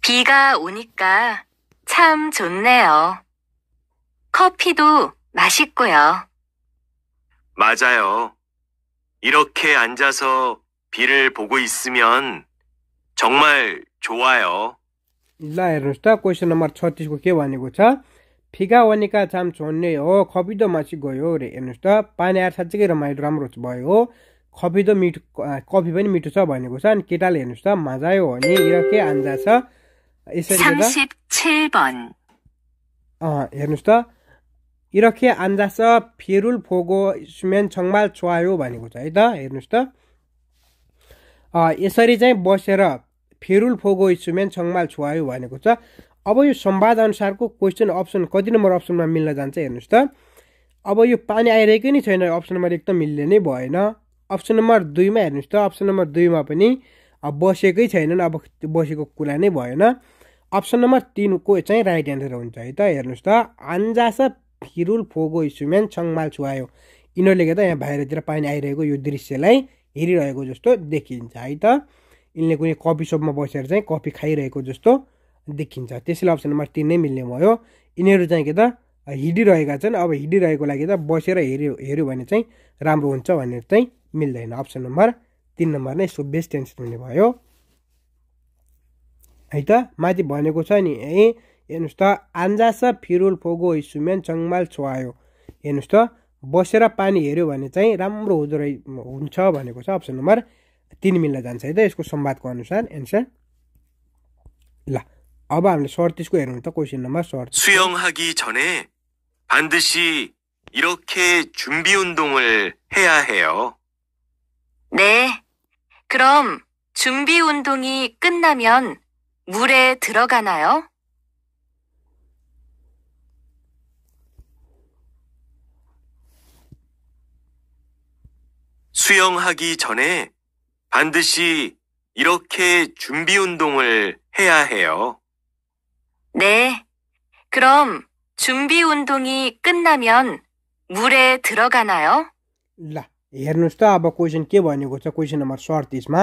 비가 오니까 참 좋네요. 커피도 맛있고요. 맞아요. 이렇게 앉아서 비를 보고 있으면 정말 좋아요. ल हेर्नुहोस् त क्वेसन नम्बर छत्तिसको के भनेको छ फिगा वनिका चाम छोड्ने हो खपिदो मासी गयो रे हेर्नुहोस् त पानी आएर साँच्चै रमाइलो राम्रो भयो हो खपिदो मिठो कफी पनि मिठो छ भनेको छ अनि केटाले हेर्नुहोस् त मजायो हो नि के अन्जा छ यसरी हेर्नुहोस् त 이렇게 आन्जास फेरुल फोगो 있으면 정말 좋아요 भनेको छ है त हेर्नुहोस् त यसरी चाहिँ बसेर फेरुल फोगो इस्टुमेन छङमाल छुवायो भनेको छ अब यो संवाद अनुसारको क्वेसन अप्सन कति नम्बर अप्सनमा मिल्न जान्छ हेर्नुहोस् त अब यो पानी आइरहेकै नै छैन अप्सन नम्बर एक त मिल्ने नै भएन अप्सन नम्बर दुईमा हेर्नुहोस् त अप्सन नम्बर दुईमा पनि बसेकै छैनन् अब बसेको कुरा नै भएन अप्सन नम्बर तिनको चाहिँ राइट एन्सर हुन्छ है त हेर्नुहोस् त आन्जास फिरुल फोगो इसुमेन छङमाल छुवायो यिनीहरूले गर्दा यहाँ बाहिरतिर पानी आइरहेको यो दृश्यलाई हेरिरहेको जस्तो देखिन्छ है त यिनले कुनै कफी सपमा बसेर चाहिँ कफी खाइरहेको जस्तो देखिन्छ त्यसैले अप्सन नम्बर तिन नै मिल्ने भयो यिनीहरू चाहिँ के त हिँडिरहेका छन् अब हिँडिरहेको लागि त बसेर हेऱ्यो हेऱ्यो भने चाहिँ राम्रो हुन्छ भनेर चाहिँ मिल्दैन अप्सन नम्बर तिन नम्बर नै यसको बेस्ट एन्सर हुने भयो है त माथि भनेको छ नि ए 해놓으시다 앉아서 피를 보고 있으면 정말 좋아요 해놓으시다 बसेर पानी हेऱ्यो भने चाहिँ राम्रो हुँदो रहे हुन्छ भनेको छ अप्सन नम्बर तिन मिल्न जान्छ है त यसको सम्वादको अनुसार एन्सर ल अब हामीले सर्टिसको हेरौँ त क्वेसन नम्बर सर्ट 수영하기 전에 반드시 이렇게 준비 운동을 해야 해요. 네. 그럼 준비 운동이 끝나면 물에 들어가나요? 수영하기 전에 반드시 이렇게 준비 운동을 해야 해요. 네. 그럼 준비 운동이 끝나면 물에 들어가나요? ल हेर्नुहोस् त अब क्वेसन के भनेको छ क्वेसन नम्बर सडतिसमा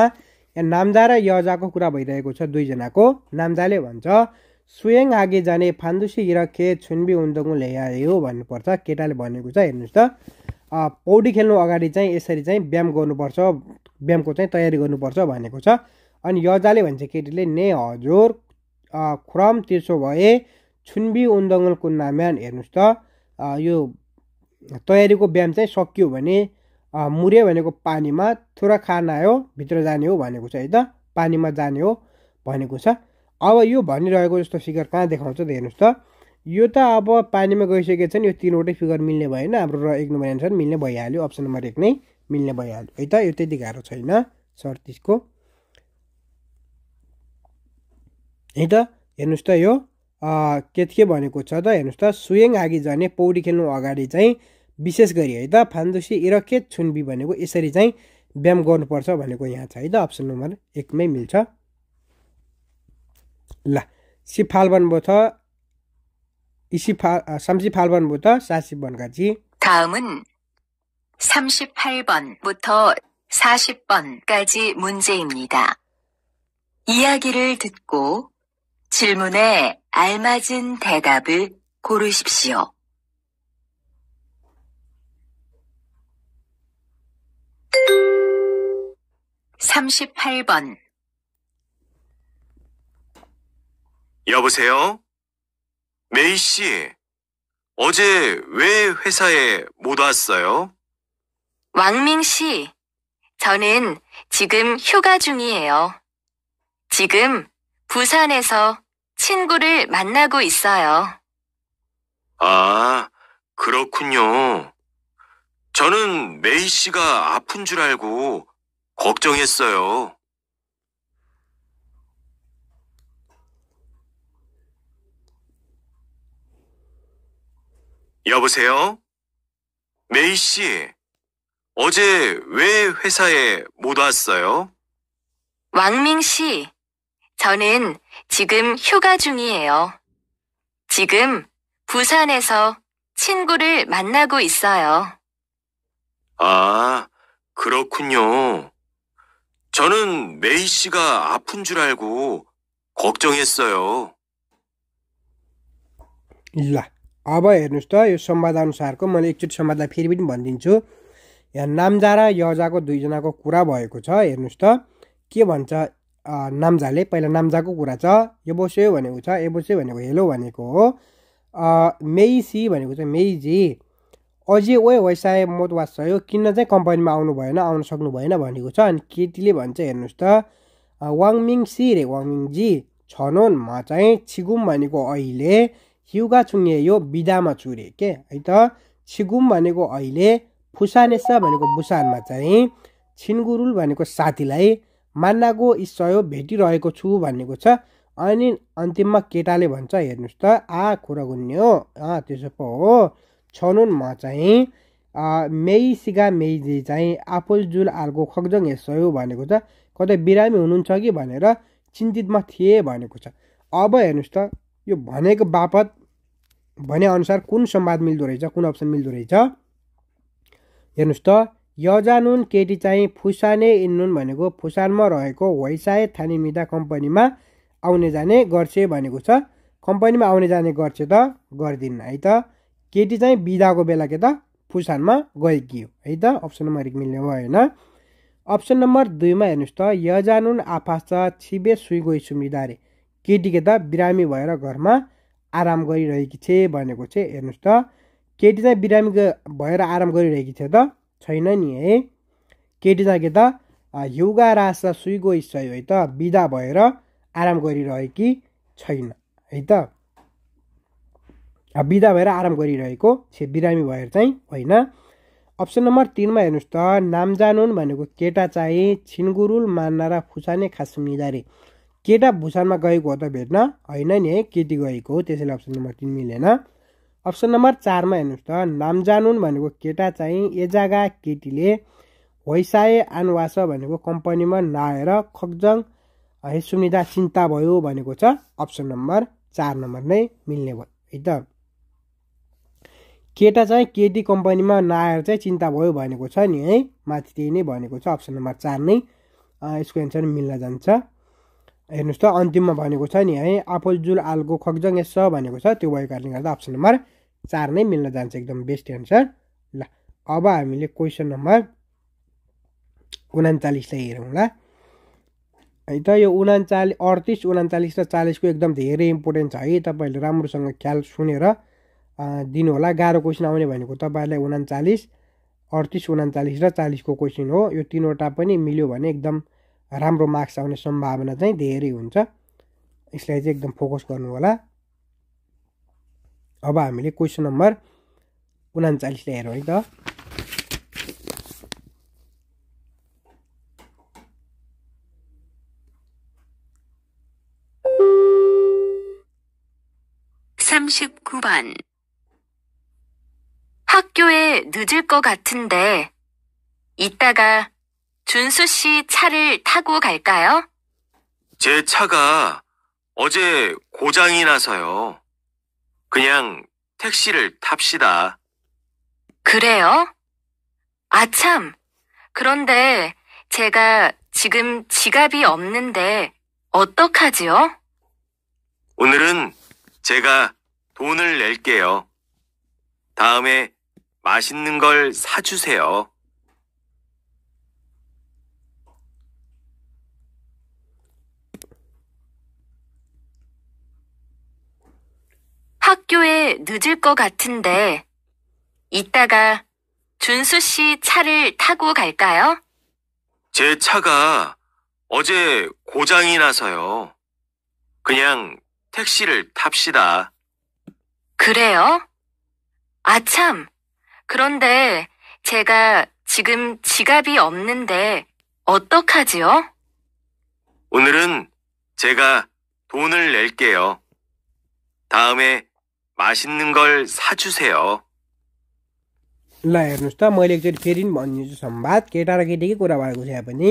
यहाँ नाम्दा र यजाको कुरा भइरहेको छ दुईजनाको नाम्दाले भन्छ स्वयं आगे जाने फान्दुसी इरखे छुन्बी उन्दुङ ल्यायो भन्नुपर्छ केटाले भनेको छ हेर्नुहोस् त पौडी खेल्नु अगाडि चाहिँ यसरी चाहिँ व्यायाम गर्नुपर्छ व्यायामको चाहिँ तयारी गर्नुपर्छ भनेको छ अनि यजाले भन्छ केटीले ने हजुर खुरम तिर्सो भए छुन्बी उन्दङ्गलको नाम्यान हेर्नुहोस् त यो तयारीको व्यायाम चाहिँ सकियो भने मुरे भनेको पानीमा थोरा खान आयो भित्र जाने हो भनेको छ है त पानीमा जाने हो भनेको छ अब यो भनिरहेको जस्तो फिगर कहाँ देखाउँछ त हेर्नुहोस् त यो त अब पानीमा गइसकेको नि यो तिनवटै फिगर मिल्ने भएन हाम्रो र एक नम्बर एन्सर मिल्ने भइहाल्यो अप्सन नम्बर एक नै मिल्ने भइहाल्यो है त यो त्यति गाह्रो छैन सडतिसको है त हेर्नुहोस् त यो के के भनेको छ त हेर्नुहोस् त सुयङ आगी जाने पौडी खेल्नु अगाडि चाहिँ विशेष गरी है त फान्दुसी इरकेत छुनबी भनेको यसरी चाहिँ व्यायाम गर्नुपर्छ भनेको यहाँ छ है त अप्सन नम्बर एकमै मिल्छ ल सिफाल सिफालबन छ 28, 아, 38번부터 40번까지. 다음은 38번부터 40번까지 문제입니다. 이야기를 듣고 질문에 알맞은 대답을 고르십시오. (38번) 여보세요? 메이 씨, 어제 왜 회사에 못 왔어요? 왕민 씨, 저는 지금 휴가 중이에요. 지금 부산에서 친구를 만나고 있어요. 아, 그렇군요. 저는 메이 씨가 아픈 줄 알고 걱정했어요. 여보세요? 메이 씨, 어제 왜 회사에 못 왔어요? 왕민 씨, 저는 지금 휴가 중이에요. 지금 부산에서 친구를 만나고 있어요. 아, 그렇군요. 저는 메이 씨가 아픈 줄 알고 걱정했어요. 야. अब हेर्नुहोस् त यो संवादअनुसारको मैले एकचोटि संवादलाई फेरि पनि भनिदिन्छु यहाँ नाम्जा र यजाको दुईजनाको कुरा भएको छ हेर्नुहोस् त के भन्छ नाम्जाले पहिला नाम्जाको कुरा छ यो एबोसे भनेको छ एबोसे भनेको हेलो भनेको हो मेइसी भनेको चाहिँ मेइजी अझै ओए वैसाय मोत सयो किन चाहिँ कम्पनीमा आउनु भएन आउन सक्नु भएन भनेको छ अनि केटीले भन्छ हेर्नुहोस् त वाङमिङ सी रे वाङमिङजी छनोन् म चाहिँ छिगुम भनेको अहिले चुङ्गे यो बिदामा चुरे के है त छिगुम भनेको अहिले फुसानेसा भनेको बुसानमा चाहिँ छिनगुरुल भनेको साथीलाई मान्नागो इसयो भेटिरहेको छु भनेको छ अनि अन्तिममा केटाले भन्छ हेर्नुहोस् त आ गुन्ने हो अँ त्यसो पो हो छनुन् म चाहिँ मेई सिगा मेईजी चाहिँ आफू जुल आर्को खगजङ भनेको छ कतै बिरामी हुनुहुन्छ कि भनेर चिन्तितमा थिए भनेको छ अब हेर्नुहोस् त यो भनेको बापत भने अनुसार कुन संवाद मिल्दो रहेछ कुन अप्सन मिल्दो रहेछ हेर्नुहोस् त यजानुन केटी चाहिँ फुसाने इन्नुन भनेको फुसानमा रहेको होइसाए थानिमिदा कम्पनीमा आउने जाने गर्छे भनेको छ कम्पनीमा आउने जाने गर्छ त गर्दिन है त केटी चाहिँ बिदाको बेला के त फुसानमा गएकी हो है त अप्सन नम्बर एक मिल्ने भयो होइन अप्सन नम्बर दुईमा हेर्नुहोस् त यजानुन आफास छिबे सुइगोइ सुमिदारे केटी के त बिरामी भएर घरमा आराम गरिरहेकी छे भनेको चाहिँ हेर्नुहोस् त केटी चाहिँ बिरामी भएर आराम गरिरहेकी थियो त छैन नि है केटी चाहिँ के त युगा रास सुइगो इस्सै है त बिदा भएर आराम गरिरहेकी छैन है त बिदा भएर आराम गरिरहेको छ बिरामी भएर चाहिँ होइन अप्सन नम्बर तिनमा हेर्नुहोस् त नामजानुन भनेको केटा चाहिँ छिनगुरुल मान्ना र फुसाने खास मिदारे केटा भुसानमा गएको हो त भेट्न होइन नि है केटी गएको हो त्यसैले अप्सन नम्बर तिन मिलेन अप्सन नम्बर चारमा हेर्नुहोस् त नामजानुन भनेको केटा चाहिँ एजागा केटीले होइसाए आनवास भनेको कम्पनीमा नआएर है सुनिदा चिन्ता भयो भनेको छ अप्सन नम्बर चार नम्बर नै मिल्ने भयो है त केटा चाहिँ केटी कम्पनीमा नआएर चाहिँ चिन्ता भयो भनेको छ नि है माथि त्यही नै भनेको छ अप्सन नम्बर चार नै यसको एन्सर मिल्न जान्छ हेर्नुहोस् त अन्तिममा भनेको छ नि है आपोल आलको आल्गो खक्जङ यस भनेको छ त्यो भएको कारणले गर्दा अप्सन नम्बर चार नै मिल्न जान्छ एकदम बेस्ट एन्सर ल अब हामीले क्वेसन नम्बर उनाचालिसलाई हेरौँ ल है त यो उनाचालिस अडतिस उनाचालिस र चालिसको एकदम धेरै इम्पोर्टेन्ट छ है तपाईँहरूले राम्रोसँग ख्याल सुनेर दिनु होला गाह्रो क्वेसन आउने भनेको तपाईँहरूलाई उनाचालिस अडतिस उनाचालिस र चालिसको क्वेसन हो यो तिनवटा पनि मिल्यो भने एकदम राम्रो मार्क्स आउने सम्भावना चाहिँ धेरै हुन्छ यसलाई चाहिँ एकदम फोकस गर्नु होला अब हामीले क्वेसन नम्बर उनाचालिसलाई हेरौँ है त 학교에 늦을 것 같은데 이따가 준수 씨 차를 타고 갈까요? 제 차가 어제 고장이 나서요. 그냥 택시를 탑시다. 그래요? 아, 참. 그런데 제가 지금 지갑이 없는데 어떡하지요? 오늘은 제가 돈을 낼게요. 다음에 맛있는 걸 사주세요. 학교에 늦을 것 같은데 이따가 준수 씨 차를 타고 갈까요? 제 차가 어제 고장이 나서요. 그냥 택시를 탑시다. 그래요? 아, 참. 그런데 제가 지금 지갑이 없는데 어떡하지요? 오늘은 제가 돈을 낼게요. 다음에 맛있는 걸 사주세요. ल हेर्नुहोस् त मैले एकचोटि फेरि पनि भनिदिन्छु सम्वाद केटा र केटीकै कुरा भएको छ पनि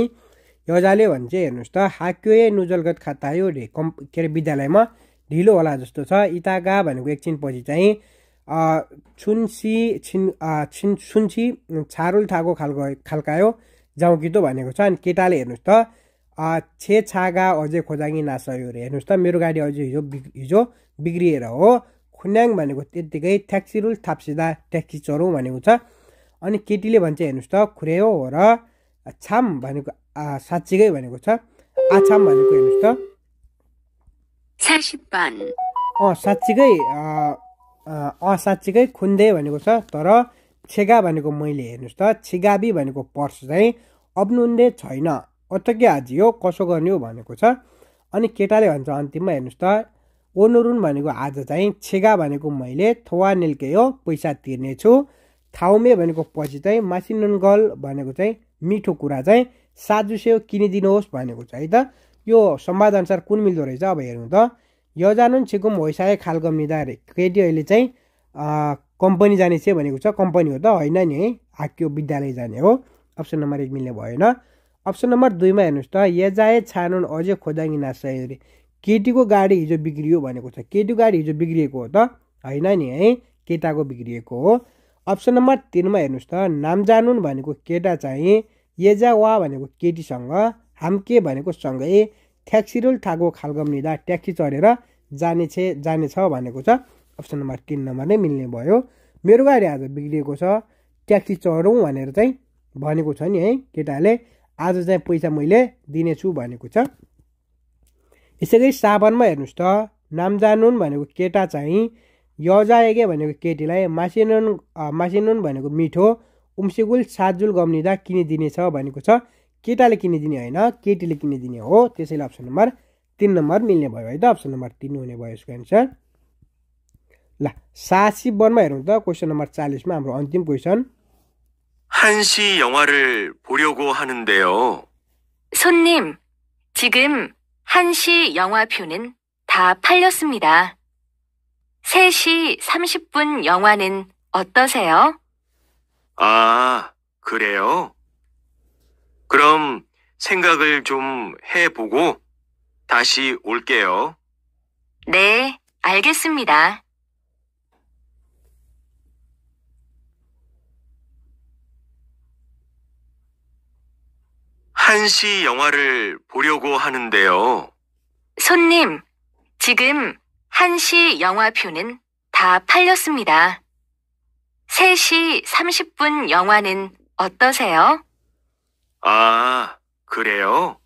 यजाले भन्छ चाहिँ हेर्नुहोस् त हाक्यो नुजलगत खातायो रे कम् के अरे विद्यालयमा ढिलो होला जस्तो छ इतागा भनेको एकछिनपछि चाहिँ छुन्सी छिन् छिन् छुन्सी छारुल ठाको खालको खालकायो त भनेको छ अनि केटाले हेर्नुहोस् त छे छागा अझै खोजाङ्गी नासयो अरे हेर्नुहोस् त मेरो गाडी अझै हिजो हिजो बिग्रिएर हो खुन्याङ भनेको त्यत्तिकै ट्याक्सी रुल थाप्सिँदा ट्याक्सी चोरौँ भनेको छ अनि केटीले भन्छ हेर्नुहोस् त खुरेयो हो र छाम भनेको साँच्चीकै भनेको छ आछाम भनेको हेर्नुहोस् त अँ साँच्चीकै अँ साँच्चीकै खुन्दे भनेको छ तर छेगा भनेको मैले हेर्नुहोस् त छिगाबी भनेको पर्स चाहिँ अब्नुन्दे छैन अतके आज यो कसो गर्ने हो भनेको छ अनि केटाले भन्छ अन्तिममा हेर्नुहोस् त ओनुरुन भनेको आज चाहिँ छेगा भनेको मैले थोवा हो पैसा तिर्नेछु थाउमे भनेको पछि चाहिँ मासिनगल भनेको चाहिँ मिठो कुरा चाहिँ साजुसेउ किनिदिनुहोस् भनेको छ है त यो अनुसार कुन मिल्दो रहेछ अब हेर्नु त यजानुन छिकुम होइसाए खालको मिदा केटी अहिले चाहिँ कम्पनी जाने चाहिँ भनेको छ कम्पनी हो त होइन नि है हाक्यो विद्यालय जाने हो अप्सन नम्बर एक मिल्ने भएन अप्सन नम्बर दुईमा हेर्नुहोस् त यजाए छानुन अझै खोदाङ्गिना छ केटीको गाडी हिजो बिग्रियो भनेको छ केटीको गाडी हिजो बिग्रिएको हो त होइन नि है केटाको बिग्रिएको हो अप्सन नम्बर तिनमा हेर्नुहोस् त नाम नामजानुन भनेको केटा चाहिँ येजा वा भनेको केटीसँग हामके भनेको सँगै ठ्याक्सिरुल ठाको खालगम लिँदा ट्याक्सी चढेर जाने छे जानेछ भनेको छ अप्सन नम्बर तिन नम्बर नै मिल्ने भयो मेरो गाडी आज बिग्रिएको छ ट्याक्सी चढौँ भनेर चाहिँ भनेको छ नि है केटाले आज चाहिँ पैसा मैले दिनेछु भनेको छ यसै गरी साबनमा हेर्नुहोस् त नाम्जानुन भनेको केटा चाहिँ यजाएगे भनेको केटीलाई मासिनुन मासिनुन भनेको मिठो उम्सेगुल साजुल गम्निँदा किनिदिनेछ भनेको छ केटाले किनिदिने होइन केटीले किनिदिने हो त्यसैले अप्सन नम्बर तिन नम्बर मिल्ने भयो है त अप्सन नम्बर तिन हुने भयो यसको एन्सर ल सासी वनमा हेरौँ त क्वेसन नम्बर चालिसमा हाम्रो अन्तिम क्वेसन 한시 지금 1시 영화표는 다 팔렸습니다. 3시 30분 영화는 어떠세요? 아, 그래요? 그럼 생각을 좀 해보고 다시 올게요. 네, 알겠습니다. 한시 영화를 보려고 하는데요. 손님, 지금 한시 영화표는 다 팔렸습니다. 3시 30분 영화는 어떠세요? 아, 그래요?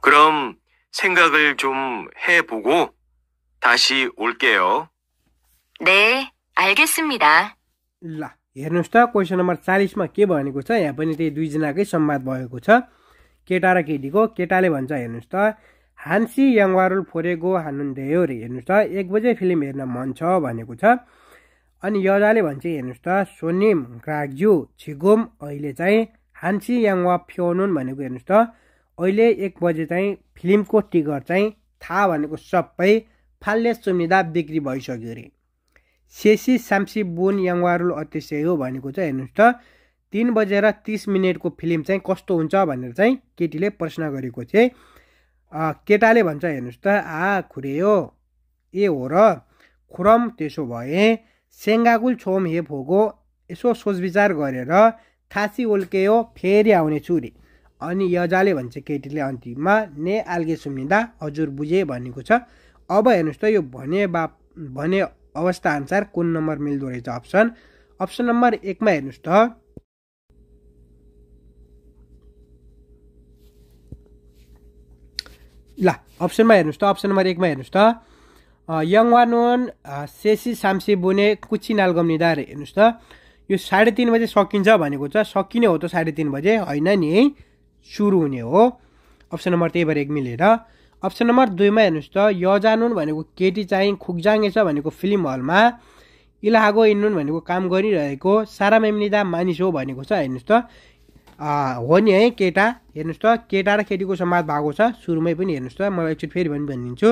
그럼 생각을 좀 해보고 다시 올게요. 네, 알겠습니다. 라. हेर्नुहोस् त क्वेसन नम्बर चालिसमा के भनेको छ यहाँ पनि त्यही दुईजनाकै संवाद भएको छ केटा र केटीको केटाले भन्छ हेर्नुहोस् त हान्सी यङवारुल फोरेगो हानुन रे हेर्नुहोस् त एक बजे फिल्म हेर्न मन छ भनेको छ अनि यजाले भन्छ हेर्नुहोस् त सोनिम ग्राग्यु छिगोम अहिले चाहिँ हान्सी याङवा फ्योनुन भनेको हेर्नुहोस् त अहिले एक बजे चाहिँ फिल्मको टिकट चाहिँ थाहा भनेको सबै फाल्ने सुनिदा बिक्री भइसक्यो अरे सेसी साम्सी बोन याङवारुल अत्यस्य हो भनेको चाहिँ हेर्नुहोस् त तिन बजेर तिस मिनटको फिल्म चाहिँ कस्तो हुन्छ भनेर चाहिँ केटीले प्रश्न गरेको थिएँ केटाले भन्छ हेर्नुहोस् त आ खुरे हो ए हो र खुरम त्यसो भए सेङ्गाकुल छोम हे फोगो यसो सोचविचार गरेर खासी ओल्के हो फेरि आउने छुरे अनि यजाले भन्छ केटीले अन्तिममा ने आल्गे सुम्निँदा हजुर बुझे भनेको छ अब हेर्नुहोस् त यो भने बाप भने अवस्था अनुसार कुन नम्बर मिल्दो रहेछ अप्सन अप्सन नम्बर एकमा हेर्नुहोस् त ल अप्सनमा हेर्नुहोस् त अप्सन नम्बर एकमा हेर्नुहोस् त यङ वान वान सेसी साम्से बुने कुच्ची नालगम निधार हेर्नुहोस् त यो साढे तिन बजे सकिन्छ भनेको छ सकिने हो त साढे तिन बजे होइन नि है सुरु हुने हो अप्सन नम्बर त्यही भएर एक मिलेर अप्सन नम्बर दुईमा हेर्नुहोस् त यजानुन भनेको केटी चाहिँ छ भनेको फिल्म हलमा इलाहागो इन्नुन भनेको काम गरिरहेको सारा मेमनिदा मानिस हो भनेको छ हेर्नुहोस् त हो नि है केटा हेर्नुहोस् त केटा र केटीको समाज भएको छ सुरुमै पनि हेर्नुहोस् त म एकचोटि फेरि पनि भनिदिन्छु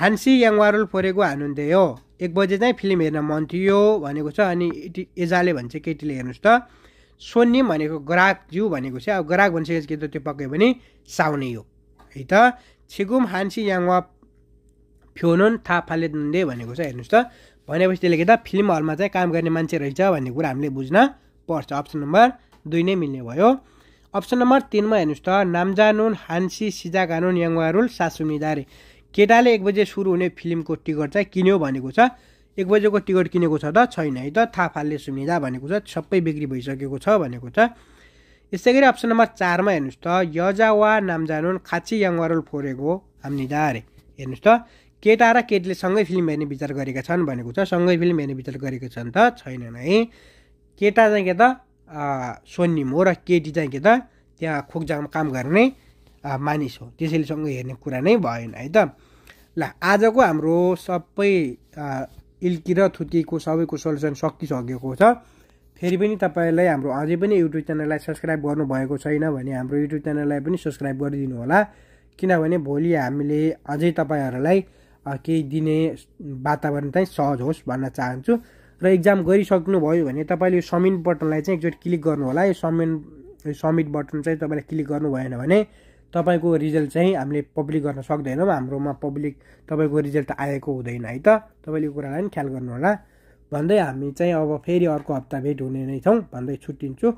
हान्सी याङवारुल फोरेको हानुन्थे हो एक बजे चाहिँ फिल्म हेर्न मन थियो भनेको छ अनि एजाले भन्छ केटीले हेर्नुहोस् त सोन्यम भनेको ग्राहक जिउ भनेको छ अब ग्राहक भनिसकेपछि त त्यो पक्कै पनि साउने हो है त छिगुम हान्सी याङवा फ्योनोन थापाले दे भनेको छ हेर्नुहोस् त भनेपछि त्यसले के फिल्म हलमा चाहिँ काम गर्ने मान्छे रहेछ भन्ने कुरा हामीले बुझ्न पर्छ अप्सन नम्बर दुई नै मिल्ने भयो अप्सन नम्बर तिनमा हेर्नुहोस् त नाम्जानुन हान्सी सिजा कानुन याङवा रुल सासुमिदारे केटाले एक बजे सुरु हुने फिल्मको टिकट चाहिँ किन्यो भनेको छ एक बजेको टिकट किनेको छ त छैन है त थापाले सुमिदा भनेको छ सबै बिक्री भइसकेको छ भनेको छ यसै गरी अप्सन नम्बर चारमा हेर्नुहोस् त यजा वा नामजानुन खाची याङवारोल फोरेको हाम्निदार हेर्नुहोस् त केटा र केटीले सँगै फिल्म हेर्ने विचार गरेका छन् भनेको छ सँगै फिल्म हेर्ने विचार गरेका छन् त छैन है केटा चाहिँ के त सोनिम हो र केटी चाहिँ के त त्यहाँ खोकजामा काम गर्ने मानिस हो त्यसैले सँगै हेर्ने कुरा नै भएन है त ल आजको हाम्रो सबै इल्की र थुतीको सबैको सल्युसन सकिसकेको छ फेरि पनि तपाईँलाई हाम्रो अझै पनि युट्युब च्यानललाई सब्सक्राइब गर्नुभएको छैन भने हाम्रो युट्युब च्यानललाई पनि सब्सक्राइब गरिदिनु होला किनभने भोलि हामीले अझै तपाईँहरूलाई केही दिने वातावरण चाहिँ सहज होस् भन्न चाहन्छु र इक्जाम गरिसक्नुभयो भने तपाईँले यो समिट बटनलाई चाहिँ एकचोटि क्लिक गर्नु होला यो समिट यो समिट बटन चाहिँ तपाईँले क्लिक गर्नु भएन भने तपाईँको रिजल्ट चाहिँ हामीले पब्लिक गर्न सक्दैनौँ हाम्रोमा पब्लिक तपाईँको रिजल्ट आएको हुँदैन है त तपाईँले यो कुरालाई पनि ख्याल गर्नुहोला भन्दै हामी चाहिँ अब फेरि अर्को हप्ता भेट हुने नै छौँ भन्दै छुट्टिन्छु